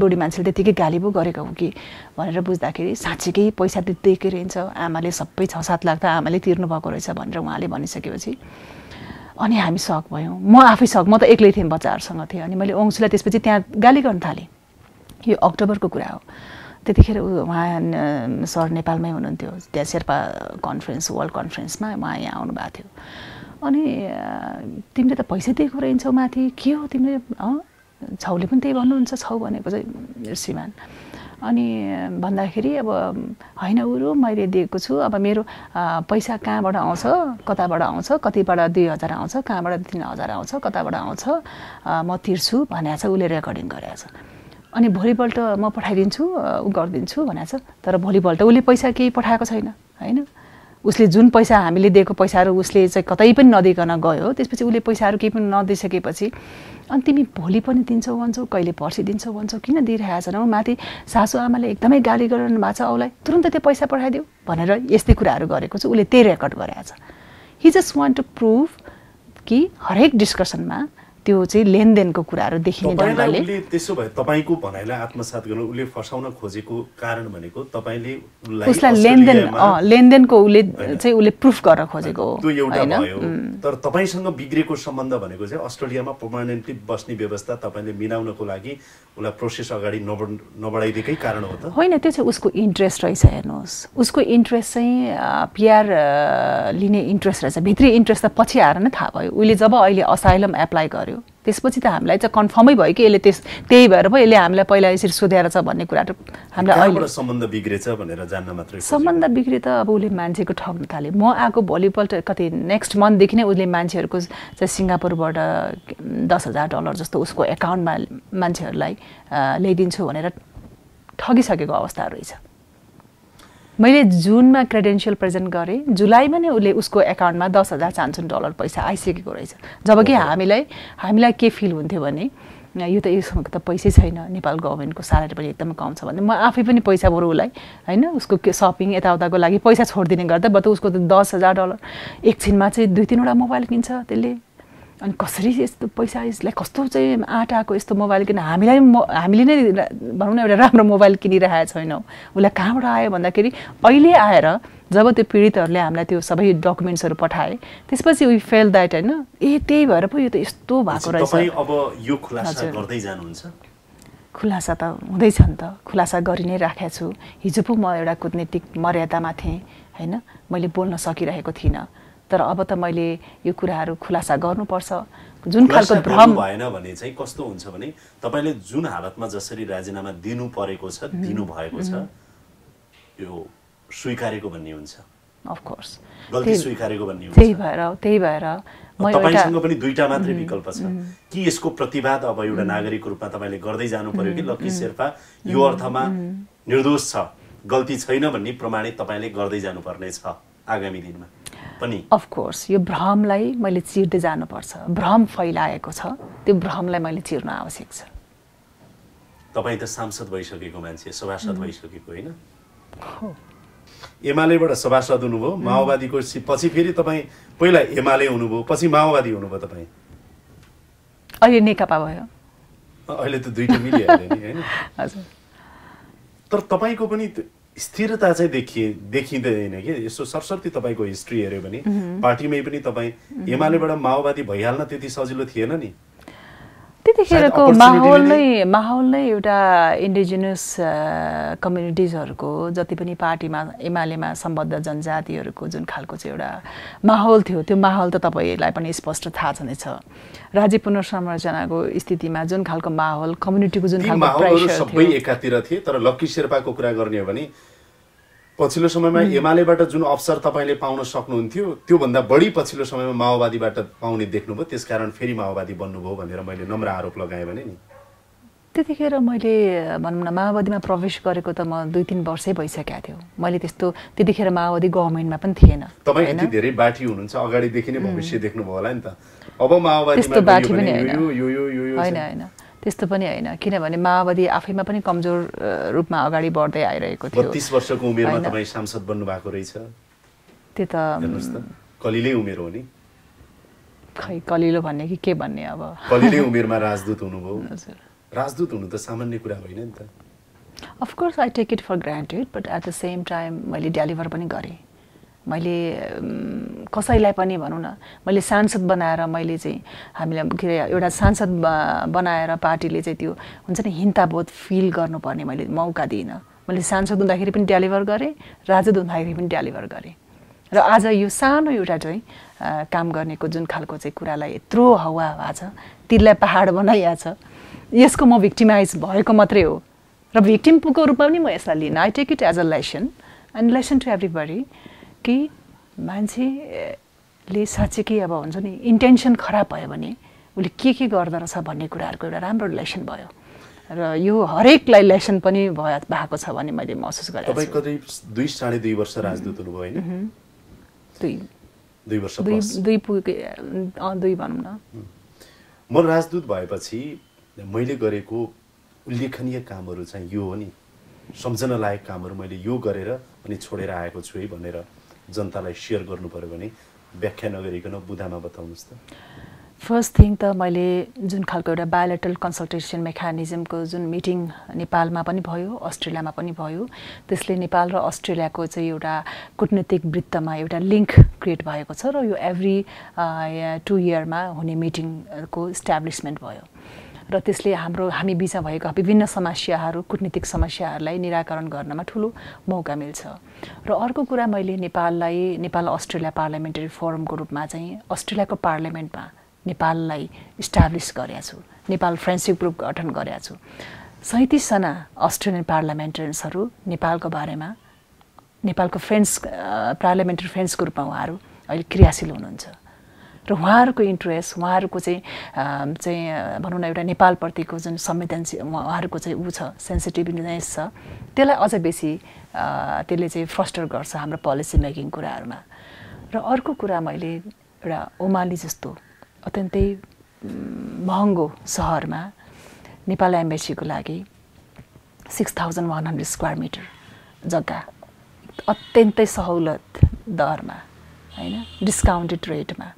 डोडी मान्छेले त्यतिकै गाली पो गरेको हो कि भनेर बुझ्दाखेरि साँच्चीकै पैसा दिएकै रहन्छ आमाले सबै छ सात लाख त आमाले तिर्नु भएको रहेछ भनेर उहाँले भनिसकेपछि अनि हामी सक भयौँ म आफै सक म त एक्लै थिएँ बच्चाहरूसँग थिएँ अनि मैले ओङ्सुलाई त्यसपछि त्यहाँ गाली गर्न थालेँ यो अक्टोबरको कुरा हो त्यतिखेर उहाँ सर नेपालमै हुनुहुन्थ्यो त्यहाँ शेर्पा कन्फरेन्स वर्ल्ड कन्फरेन्समा उहाँ यहाँ आउनुभएको थियो अनि तिमीले त पैसा दिएको रहेछौ माथि के हो तिमीले छौले पनि त्यही भन्नुहुन्छ छौ भनेको चाहिँ श्रीमान अनि भन्दाखेरि अब होइन उरु मैले दिएको छु अब मेरो पैसा कहाँबाट आउँछ कताबाट आउँछ कतिबाट दुई हजार आउँछ कहाँबाट तिन हजार आउँछ कताबाट आउँछ म तिर्छु भनेको छ उसले रेकर्डिङ गरेको छ अनि भोलिपल्ट म पठाइदिन्छु ऊ गरिदिन्छु भनेको छ तर भोलिपल्ट उसले पैसा केही पठाएको छैन होइन उसले जुन पैसा हामीले दिएको पैसाहरू उसले चाहिँ कतै पनि नदिकन गयो त्यसपछि उसले पैसाहरू केही पनि नदिइसकेपछि अनि तिमी भोलि पनि दिन्छौ भन्छौ कहिले पर्सि दिन्छौ भन्छौ किन दिइरहेको हौ माथि सासूआमाले एकदमै गाली गराउनु भएको छ औलाई तुरन्त त्यो पैसा पठाइदेऊ भनेर यस्तै कुराहरू गरेको छ उसले त्यही रेकर्ड गराएको छ he just want to prove कि हरेक डिस्कसनमा त्यो चाहिँ लेनदेनको कुराहरू देखिने ढङ्गले त्यसो भए तपाईँको भनाइलाई आत्मसात गर्नु उसले फसाउन खोजेको कारण भनेको तपाईँले उसलाई लेनदेन लेनदेनको उसले चाहिँ उसले प्रुफ गर्न खोजेको हो एउटा तर तपाईँसँग बिग्रेको सम्बन्ध भनेको चाहिँ अस्ट्रेलियामा पर्मानेन्टली बस्ने व्यवस्था तपाईँले मिलाउनको लागि उसलाई प्रोसेस अगाडि नबढाइदिएकै कारण हो त होइन त्यो चाहिँ उसको इन्ट्रेस्ट रहेछ हेर्नुहोस् उसको इन्ट्रेस्ट चाहिँ पिआर लिने इन्ट्रेस्ट रहेछ भित्री इन्ट्रेस्ट त पछि आएर नै थाहा भयो उसले जब अहिले असाइलम एप्लाई गर्यो त्यसपछि त हामीलाई चाहिँ कन्फर्मै भयो कि यसले त्यस त्यही भएर पो यसले हामीलाई पहिला यसरी सोधेर छ भन्ने कुरा हामीलाई सम्बन्ध बिग्रेछ भनेर जान्न मात्रै सम्बन्ध बिग्रे त अब उसले मान्छेको ठग्न थाल्यो म आएको भोलिपल्ट कति नेक्स्ट मन्थदेखि नै उसले मान्छेहरूको चाहिँ सिङ्गापुरबाट दस हजार डलर जस्तो उसको एकाउन्टमा मान्छेहरूलाई ल्याइदिन्छु भनेर ठगिसकेको अवस्था रहेछ मैले जुनमा क्रेडेन्सियल प्रेजेन्ट गरेँ जुलाईमा नै उसले उसको एकाउन्टमा दस हजार चान्सन डलर पैसा आइसकेको रहेछ जबकि हामीलाई हामीलाई के फिल हुन्थ्यो भने यो त यसमा त पैसै छैन नेपाल गभर्मेन्टको स्यालेरी पनि एकदमै कम छ भने म आफै पनि पैसा बरु उसलाई होइन उसको सपिङ यताउताको लागि पैसा छोडिदिने गर्दा बत उसको त दस हजार डलर एकछिनमा चाहिँ दुई तिनवटा मोबाइल किन्छ त्यसले अनि कसरी यस्तो पैसा यसलाई कस्तो चाहिँ आँटाको यस्तो मोबाइल किन हामीलाई हामीले नै भनौँ न एउटा राम्रो मोबाइल किनिरहेको छैनौँ उसलाई कहाँबाट आयो भन्दाखेरि अहिले आएर जब त्यो पीडितहरूले हामीलाई त्यो सबै डकुमेन्ट्सहरू पठाए त्यसपछि वी फेल द्याट होइन ए त्यही भएर पो यो त यस्तो भएको रहेछ अब यो खुलासा गर्दै जानुहुन्छ खुलासा त हुँदैछ नि त खुलासा गरि नै राखेको छु हिजो पो म एउटा कुटनीतिक मर्यादामा थिएँ होइन मैले बोल्न सकिरहेको थिइनँ तर अब त मैले यो कुराहरू खुलासा गर्नुपर्छ जुन खालको भ्रम भएन भने चाहिँ कस्तो हुन्छ भने तपाईँले जुन हालतमा जसरी राजीनामा दिनु परेको छ दिनु भएको छ यो स्वीकारेको भन्ने हुन्छ अफकोर्स गल्ती स्वीकारेको भन्ने हुन्छ त्यही भएर त्यही भएर तपाईँसँग पनि दुईटा मात्रै विकल्प छ कि यसको प्रतिवाद अब एउटा नागरिकको रूपमा तपाईँले गर्दै जानु पर्यो कि लक्की शेर्पा यो अर्थमा निर्दोष छ गल्ती छैन भन्ने प्रमाणित तपाईँले गर्दै जानुपर्ने छ आगामी दिनमा पनि अफकोर्स यो भ्रमलाई मैले चिर्दै जानुपर्छ भ्रम फैलाएको छ त्यो भ्रमलाई मैले चिर्न आवश्यक छ तपाईँ त सांसद भइसकेको मान्छे सभासद भइसकेको होइन एमालेबाट सभासद हुनुभयो माओवादीको पछि फेरि तपाईँ पहिला एमाले हुनुभयो पछि माओवादी हुनुभयो तपाईँ अहिले नेकपा भयो अहिले त दुइटै मिलिहाल्यो नि होइन तर तपाईँको पनि स्थिरता चाहिँ देखिए देखिँदैन कि यसो सरस्वती तपाईँको हिस्ट्री हेऱ्यो भने पार्टीमै पनि तपाईँ एमालेबाट माओवादी भइहाल्न त्यति सजिलो थिएन नि त्यतिखेरको माहौल नै माहौल नै एउटा इन्डिजिनियस कम्युनिटिजहरूको जति पनि पार्टीमा एमालेमा सम्बद्ध जनजातिहरूको जुन खालको चाहिँ एउटा माहौल थियो त्यो माहौल त तपाईँलाई पनि स्पष्ट थाहा छ छ राज्य पुनर्संरचनाको स्थितिमा जुन खालको माहौल कम्युनिटीको जुन खालको सबै एकातिर थिए तर लक्की शेर्पाको कुरा गर्ने हो भने पछिल्लो समयमा एमालेबाट जुन अवसर तपाईँले पाउन सक्नुहुन्थ्यो त्योभन्दा बढी पछिल्लो समयमा माओवादीबाट पाउने देख्नुभयो त्यसकारण फेरि माओवादी बन्नुभयो भनेर मैले नम्र आरोप लगाएँ भने नि त्यतिखेर मैले भनौँ न माओवादीमा प्रवेश गरेको त म दुई तिन वर्षै भइसकेको थियो मैले त्यस्तो त्यतिखेर माओवादी गभर्मेन्टमा पनि थिएन तपाईँ यति धेरै बाठी हुनुहुन्छ अगाडिदेखि नै भविष्य देख्नुभयो होला नि त अब माओवादी होइन होइन त्यस्तो पनि होइन किनभने माओवादी आफैमा पनि कमजोर रूपमा अगाडि बढ्दै आइरहेको थियो बत्तिस वर्षको उमेरमा तपाईँ सांसद बन्नु भएको रहेछ त्यो त कलिलै उमेर हो नि खै कलिलो भन्ने कि के भन्ने अब कलिलै उमेरमा राजदूत हुनुभयो राजदूत हुनु त सामान्य कुरा होइन नि त of course I take it for granted but at the same time मैले डेलिभर पनि गरेँ मैले कसैलाई पनि भनौँ न मैले सांसद बनाएर मैले चाहिँ हामीलाई के अरे एउटा सांसद बनाएर पार्टीले चाहिँ त्यो हुन्छ नि हिन्ताबोध फिल गर्नुपर्ने मैले मौका दिइनँ मैले सांसद हुँदाखेरि पनि डेलिभर गरेँ राजद हुँदाखेरि पनि डेलिभर गरेँ र आज यो सानो एउटा चाहिँ काम गर्नेको जुन खालको चाहिँ कुरालाई यत्रो हावा हावा छ तिरलाई पहाड बनाइया छ यसको म भिक्टिमाइज भएको मात्रै हो र भिक्टिमको रूपमा पनि म यसलाई लिन I take it as a lesson and lesson to everybody कि मान्छेले के अब हुन्छ नि इन्टेन्सन खराब भयो भने उसले के के गर्दोरहेछ भन्ने कुराहरूको एउटा राम्रो लेसन भयो र यो हरेकलाई लेसन पनि भयो भएको छ भने मैले महसुस गरेँ तपाईँ करिब दुई साढे दुई वर्ष राजदूत हुनुभयो होइन दुई वर्ष दुई दुई भनौँ न म राजदूत भएपछि मैले गरेको उल्लेखनीय कामहरू चाहिँ यो हो नि सम्झना लायक कामहरू मैले यो गरेर अनि छोडेर आएको छु है भनेर जनतालाई सेयर गर्नु पऱ्यो भने व्याख्या नगरिकन बुधामा बताउनुहोस् त फर्स्ट थिङ त मैले जुन खालको एउटा बायोलेटल कन्सल्टेसन मेकानिजमको जुन मिटिङ नेपालमा पनि भयो अस्ट्रेलियामा पनि भयो त्यसले नेपाल र अस्ट्रेलियाको चाहिँ एउटा कुटनीतिक वृत्तमा एउटा लिङ्क क्रिएट भएको छ र यो एभ्री टु इयरमा हुने मिटिङको इस्ट्याब्लिसमेन्ट भयो र त्यसले हाम्रो हामी बिचमा भएका विभिन्न समस्याहरू कुटनीतिक समस्याहरूलाई निराकरण गर्नमा ठुलो मौका मिल्छ र अर्को कुरा मैले नेपाललाई नेपाल अस्ट्रेलिया पार्लियामेन्टरी फोरमको रूपमा चाहिँ अस्ट्रेलियाको पार्लियामेन्टमा नेपाललाई इस्टाब्लिस गरेका छु नेपाल फ्रेन्डसिप ग्रुप गठन गरेका छु सैँतिसजना अस्ट्रेलियन पार्लियामेन्टेरियन्सहरू नेपालको बारेमा नेपालको फ्रेन्ड्स पार्लियामेन्टरी फ्रेन्ड्सको रूपमा उहाँहरू अहिले क्रियाशील हुनुहुन्छ र उहाँहरूको इन्ट्रेस्ट उहाँहरूको चाहिँ चाहिँ भनौँ न एउटा नेपालप्रतिको जुन संवेदनशील उहाँहरूको चाहिँ ऊ छ सेन्सिटिभनेस छ त्यसलाई अझ बेसी त्यसले चाहिँ फ्रस्टर गर्छ हाम्रो पोलिसी मेकिङ कुराहरूमा र अर्को कुरा मैले एउटा ओमाली जस्तो अत्यन्तै महँगो सहरमा नेपाल एम्बेसीको लागि six thousand one hundred square metre जग्गा अत्यन्तै सहुलत दरमा होइन डिस्काउन्टेड रेटमा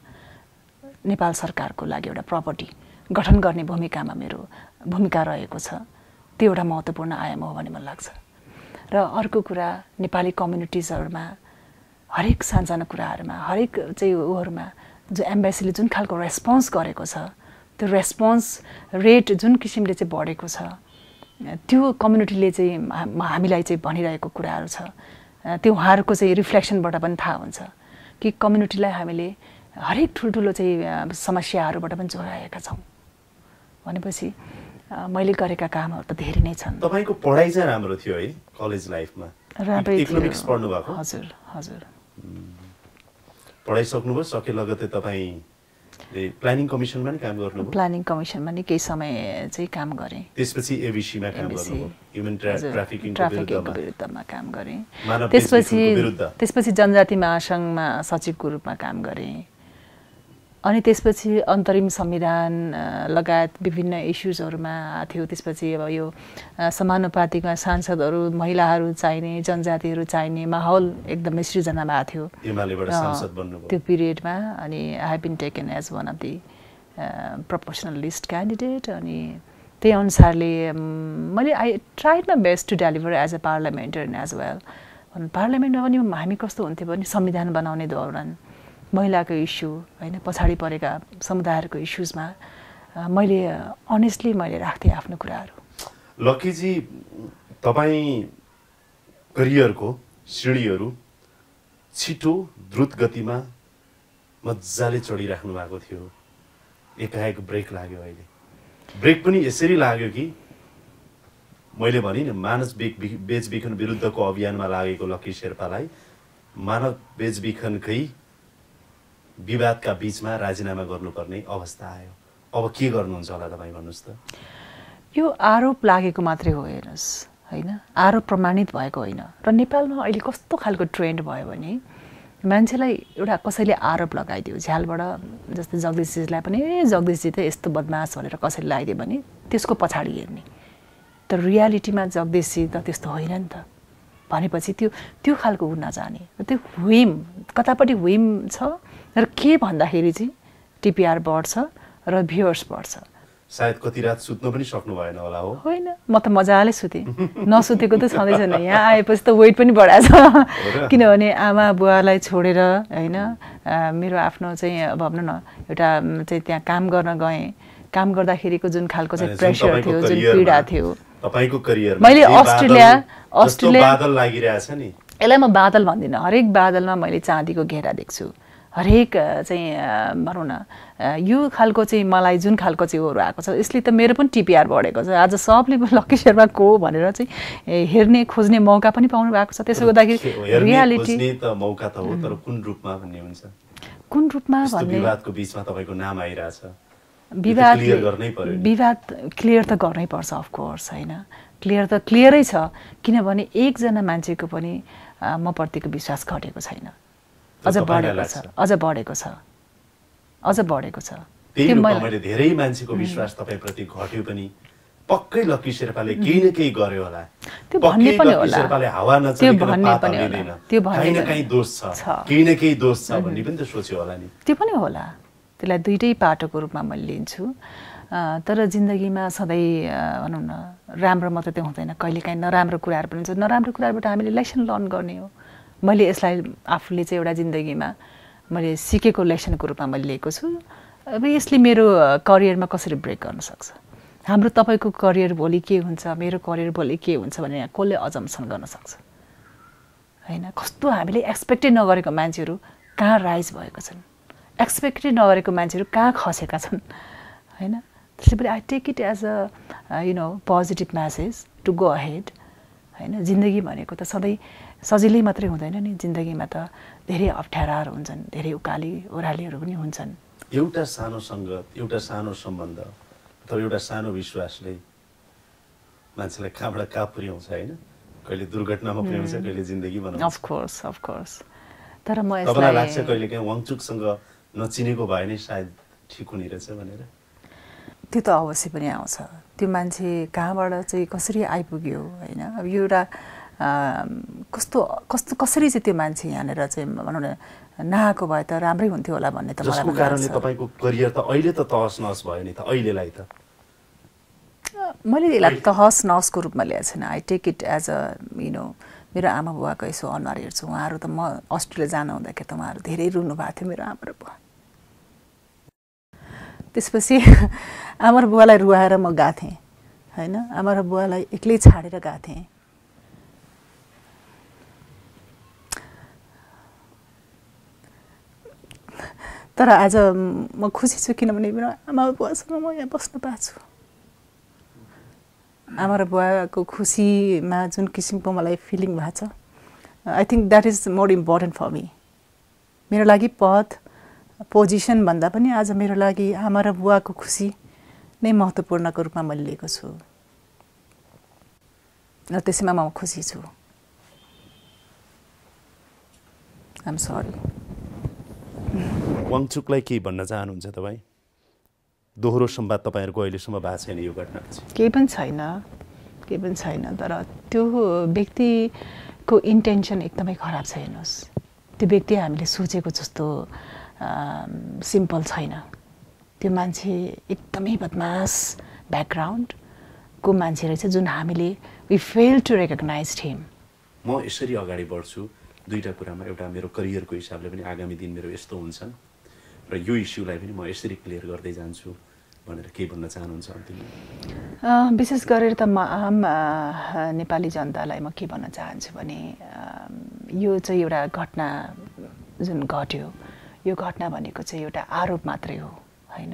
नेपाल सरकारको लागि एउटा प्रपर्टी गठन गर्ने भूमिकामा मेरो भूमिका रहेको छ त्यो एउटा महत्त्वपूर्ण आयाम हो भन्ने मलाई लाग्छ र अर्को कुरा नेपाली कम्युनिटिजहरूमा हरेक सानसानो कुराहरूमा हरेक चाहिँ उहरूमा जो एम्बेसीले जुन खालको रेस्पोन्स गरेको छ त्यो रेस्पोन्स रेट जुन किसिमले चाहिँ बढेको छ त्यो कम्युनिटीले चाहिँ हामीलाई चाहिँ भनिरहेको कुराहरू छ त्यो उहाँहरूको चाहिँ रिफ्लेक्सनबाट पनि थाहा हुन्छ कि कम्युनिटीलाई हामीले हरेक ठुल्ठुलो चाहिँ समस्याहरूबाट पनि जोगाएका छौँ भनेपछि मैले गरेका कामहरू त धेरै नै छन् तपाईँको पढाइ चाहिँ राम्रो थियो है कलेज लाइफमा इकोनोमिक्स पढ्नु भएको हजुर हजुर सक्नुभयो सके लगतै तपाईँ प्लानिङ कमिसनमा नि काम गर्नु प्लानिङ कमिसनमा नि केही समय चाहिँ काम गरेँ त्यसपछि एबिसीमा काम गर्नुभयो ह्युमन ट्राफिकिङको विरुद्धमा काम गरेँ त्यसपछि त्यसपछि जनजाति महासङ्घमा सचिवको रूपमा काम गरेँ अनि त्यसपछि अन्तरिम संविधान लगायत विभिन्न इस्युजहरूमा थियो त्यसपछि अब यो समानुपातिकमा सांसदहरू महिलाहरू चाहिने जनजातिहरू चाहिने माहौल एकदमै सृजना भएको थियो त्यो पिरियडमा अनि I been taken as one of the proportional list candidate अनि त्यही अनुसारले मैले I tried my best to deliver as a parliamentarian as well पार्लियामेन्टमा पनि हामी कस्तो हुन्थ्यो भने संविधान बनाउने दौरान महिलाको इस्यु होइन पछाडि परेका समुदायहरूको इस्युजमा मैले अनेस्टली मैले राख्थेँ आफ्नो कुराहरू लक्कीजी तपाईँ करियरको सिँढीहरू छिटो द्रुत गतिमा मजाले चढिराख्नु भएको थियो एकाएक ब्रेक लाग्यो अहिले ब्रेक पनि यसरी लाग्यो कि मैले भने नि मानस बेचबिखन विरुद्धको अभियानमा लागेको लक्की शेर्पालाई मानव बेचबिखनकै विवादका बिचमा राजीनामा गर्नुपर्ने अवस्था आयो अब के गर्नुहुन्छ होला तपाईँ भन्नुहोस् त यो आरोप लागेको मात्रै हो हेर्नुहोस् होइन आरोप प्रमाणित भएको होइन र नेपालमा अहिले कस्तो खालको ट्रेन्ड भयो भने मान्छेलाई एउटा कसैले आरोप लगाइदियो झ्यालबाट जस्तै जगदीशजीलाई पनि ए जगदीशजी त यस्तो बदमास भनेर कसैले लगाइदियो भने त्यसको पछाडि हेर्ने तर रियालिटीमा जगदीशजी त त्यस्तो होइन नि त भनेपछि त्यो त्यो खालको हुन नजाने त्यो हुम कतापट्टि हुम छ र के भन्दाखेरि चाहिँ टिपिआर बढ्छ र भ्युवर्स बढ्छ सायद कति रात सुत्नु पनि सक्नु भएन होला हो होइन म त मजाले सुतेँ नसुतेको त छँदैछ नि यहाँ आएपछि त वेट पनि बढाएछ किनभने आमा बुवालाई छोडेर होइन मेरो आफ्नो चाहिँ भनौँ न एउटा चाहिँ त्यहाँ काम गर्न गएँ काम गर्दाखेरिको जुन खालको चाहिँ प्रेसर थियो जुन पीडा थियो मैले अस्ट्रेलिया अस्ट्रेलिया यसलाई म बादल भन्दिनँ हरेक बादलमा मैले चाँदीको घेरा देख्छु हरेक चाहिँ भनौँ न यो खालको चाहिँ मलाई जुन खालको चाहिँ उहरू आएको छ यसले त मेरो पनि टिपिआर बढेको छ आज सबले लक्की शर्मा को भनेर चाहिँ हेर्ने खोज्ने मौका पनि पाउनु भएको छ त्यसो गर्दाखेरि रियालिटी मौका त हो तर कुन रूपमा भन्ने हुन्छ कुन रूपमा भन्ने विवादको बिचमा तपाईँको नाम आइरहेछ विवाद विवाद क्लियर त गर्नै पर्छ अफकोर्स होइन क्लियर त क्लियरै छ किनभने एकजना मान्छेको पनि म प्रतिको विश्वास घटेको छैन अझ बढेको छ अझ बढेको छ अझ बढेको छ धेरै मान्छेको विश्वास तपाईँप्रति घट्यो पनि पक्कै लक्की शेर्पाले केही न केही गर्यो होला त्यो भन्ने पनि होला हावा नचलेको त्यो भन्ने न कहीँ दोष छ केही न केही दोष छ भन्ने पनि त सोच्यो होला नि त्यो पनि होला त्यसलाई दुइटै पाटोको रूपमा मैले लिन्छु तर जिन्दगीमा सधैँ भनौँ न राम्रो मात्रै त्यो हुँदैन कहिलेकाहीँ नराम्रो कुराहरू पनि हुन्छ नराम्रो कुराहरूबाट हामीले लेसन लर्न गर्ने हो मैले यसलाई आफूले चाहिँ एउटा जिन्दगीमा मैले सिकेको लेसनको रूपमा मैले लिएको छु अब यसले मेरो करियरमा कसरी ब्रेक गर्न सक्छ हाम्रो तपाईँको करियर भोलि के हुन्छ मेरो करियर भोलि के हुन्छ भने यहाँ कसले अजम्सन गर्न सक्छ होइन कस्तो हामीले एक्सपेक्टै नगरेको मान्छेहरू कहाँ राइज भएको छन् एक्सपेक्टै नगरेको मान्छेहरू कहाँ खसेका छन् होइन त्यसले पनि I take it as a you know positive message to go ahead होइन जिन्दगी भनेको त सधैँ सजिलै मात्रै हुँदैन नि जिन्दगीमा त धेरै अप्ठ्याराहरू हुन्छन् धेरै उकाली ओह्रालीहरू पनि हुन्छन् एउटा सानो सङ्गत एउटा सानो सम्बन्ध अथवा एउटा सानो विश्वासले मान्छेलाई कहाँबाट कहाँ पुर्याउँछ होइन कहिले दुर्घटनामा पुर्याउँछ कहिले जिन्दगी बनाउँछ अफकोर्स अफकोर्स तर म तपाईँलाई लाग्छ कहिले काहीँ वाङचुकसँग नचिनेको भए नै सायद ठिक हुने रहेछ भनेर त्यो त अवश्य पनि आउँछ त्यो मान्छे कहाँबाट चाहिँ कसरी आइपुग्यो होइन अब यो एउटा कस्तो कस्तो कसरी चाहिँ त्यो मान्छे यहाँनिर चाहिँ भनौँ न नआएको भए त राम्रै हुन्थ्यो होला भन्ने त मलाई कारणले तपाईँको करियर त अहिले त तहस नहस भयो नि त अहिलेलाई त मैले यसलाई तहस नहसको रूपमा ल्याएको छैन I take it as a you know मेरो आमा बुवाको यसो अनुहार हेर्छु उहाँहरू त म अस्ट्रेलिया जान हुँदाखेरि त उहाँहरू धेरै रुनु भएको थियो मेरो आमा र बुवा त्यसपछि आमा र बुवालाई रुवाएर म गएको थिएँ होइन आमा र बुवालाई एक्लै छाडेर गएको तर आज म खुसी छु किनभने मेरो आमा बुवासँग म यहाँ बस्न पाएको छु hmm. आमा र बुवाको खुसीमा जुन किसिमको मलाई फिलिङ भएको छ I think that is more important for me मेरो लागि पद पोजिसन भन्दा पनि आज मेरो लागि आमा र बुवाको खुसी नै महत्त्वपूर्णको रूपमा मैले लिएको छु र त्यसैमा म खुसी छु आम सरी पङ्चुकलाई केही भन्न चाहनुहुन्छ तपाईँ दोहोरो सम्वाद तपाईँहरूको अहिलेसम्म भएको छैन यो घटना केही पनि छैन केही पनि छैन तर त्यो व्यक्तिको इन्टेन्सन एकदमै खराब छ हेर्नुहोस् त्यो व्यक्ति हामीले सोचेको जस्तो सिम्पल छैन त्यो मान्छे एकदमै बदमास ब्याकग्राउन्डको मान्छे रहेछ जुन हामीले we fail to recognise him म यसरी अगाडि बढ्छु दुईवटा कुरामा एउटा मेरो करियरको हिसाबले पनि आगामी दिन मेरो यस्तो हुन्छन् र यो इस्युलाई पनि म यसरी क्लियर गर्दै जान्छु भनेर के भन्न चाहनुहुन्छ अन्तिममा विशेष गरेर त म आम नेपाली जनतालाई म के भन्न चाहन्छु भने यो चाहिँ एउटा घटना जुन घट्यो यो घटना भनेको चाहिँ एउटा आरोप मात्रै हो होइन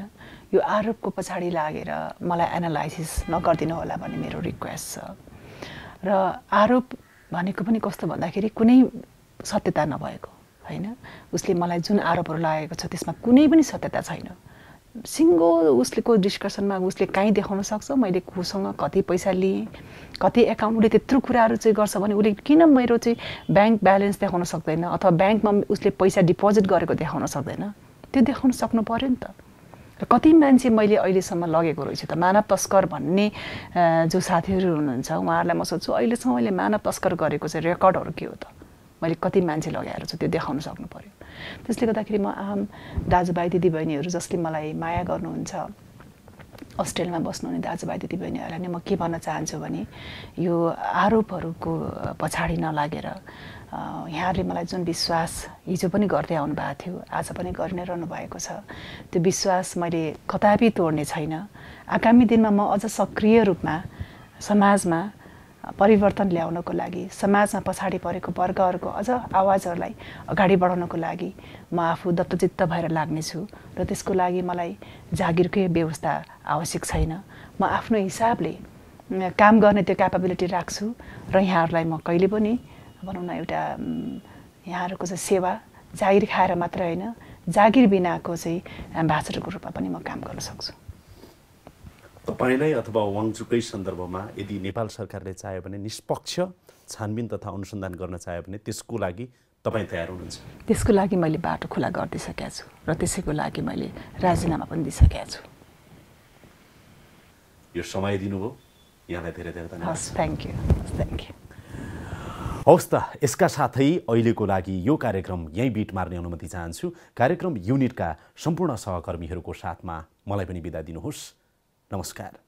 यो आरोपको पछाडि लागेर मलाई एनालाइसिस नगरिदिनु होला भन्ने मेरो रिक्वेस्ट छ र आरोप भनेको पनि कस्तो भन्दाखेरि कुनै सत्यता नभएको होइन उसले मलाई जुन आरोपहरू लागेको छ त्यसमा कुनै पनि सत्यता छैन सिङ्गो को डिस्कसनमा उसले कहीँ देखाउन सक्छ मैले कोसँग कति पैसा लिएँ कति एकाउन्टले त्यत्रो कुराहरू चाहिँ गर्छ भने उसले किन मेरो चाहिँ ब्याङ्क ब्यालेन्स देखाउन सक्दैन अथवा ब्याङ्कमा उसले पैसा डिपोजिट गरेको देखाउन सक्दैन त्यो देखाउन सक्नु पऱ्यो नि त र कति मान्छे मैले अहिलेसम्म लगेको रहेछु त मानव तस्कर भन्ने जो साथीहरू हुनुहुन्छ उहाँहरूलाई म सोध्छु अहिलेसम्म मैले मानव तस्कर गरेको चाहिँ रेकर्डहरू के हो त मैले कति मान्छे लगाएर छु त्यो देखाउन सक्नु पऱ्यो त्यसले गर्दाखेरि म आम दाजुभाइ दिदीबहिनीहरू जसले मलाई माया गर्नुहुन्छ अस्ट्रेलियामा बस्नुहुने दाजुभाइ दिदीबहिनीहरूलाई नै म के भन्न चाहन्छु भने यो आरोपहरूको पछाडि नलागेर यहाँहरूले मलाई जुन विश्वास हिजो पनि गर्दै आउनु भएको थियो आज पनि गरि नै रहनु भएको छ त्यो विश्वास मैले कदापि तोड्ने छैन आगामी दिनमा म अझ सक्रिय रूपमा समाजमा परिवर्तन ल्याउनको लागि समाजमा पछाडि परेको वर्गहरूको अझ आवाजहरूलाई अगाडि बढाउनको लागि म आफू दत्तचित्त भएर लाग्नेछु र त्यसको लागि मलाई जागिरकै व्यवस्था आवश्यक छैन म आफ्नो हिसाबले काम गर्ने त्यो क्यापेबिलिटी राख्छु र यहाँहरूलाई म कहिले पनि भनौँ न एउटा यहाँहरूको चाहिँ सेवा जागिर खाएर मात्र होइन जागिर बिनाको चाहिँ भाषणको रूपमा पनि म काम गर्न सक्छु तपाईँलाई अथवा वाङचुकै सन्दर्भमा यदि नेपाल सरकारले चाह्यो भने निष्पक्ष छानबिन तथा अनुसन्धान गर्न चाह्यो भने त्यसको लागि तपाईँ तयार हुनुहुन्छ त्यसको लागि मैले बाटो खुला गरिदिइसकेका छु र त्यसैको लागि मैले राजीनामा पनि दिइसकेका छु यो समय दिनुभयो यहाँलाई धेरै धेरै धन्यवाद हस् थ्याङ्क यू थ्याङ्क यू हवस् त यसका साथै अहिलेको लागि यो कार्यक्रम यहीँ बिट मार्ने अनुमति चाहन्छु कार्यक्रम युनिटका सम्पूर्ण सहकर्मीहरूको साथमा मलाई पनि बिदा दिनुहोस् Namaskar.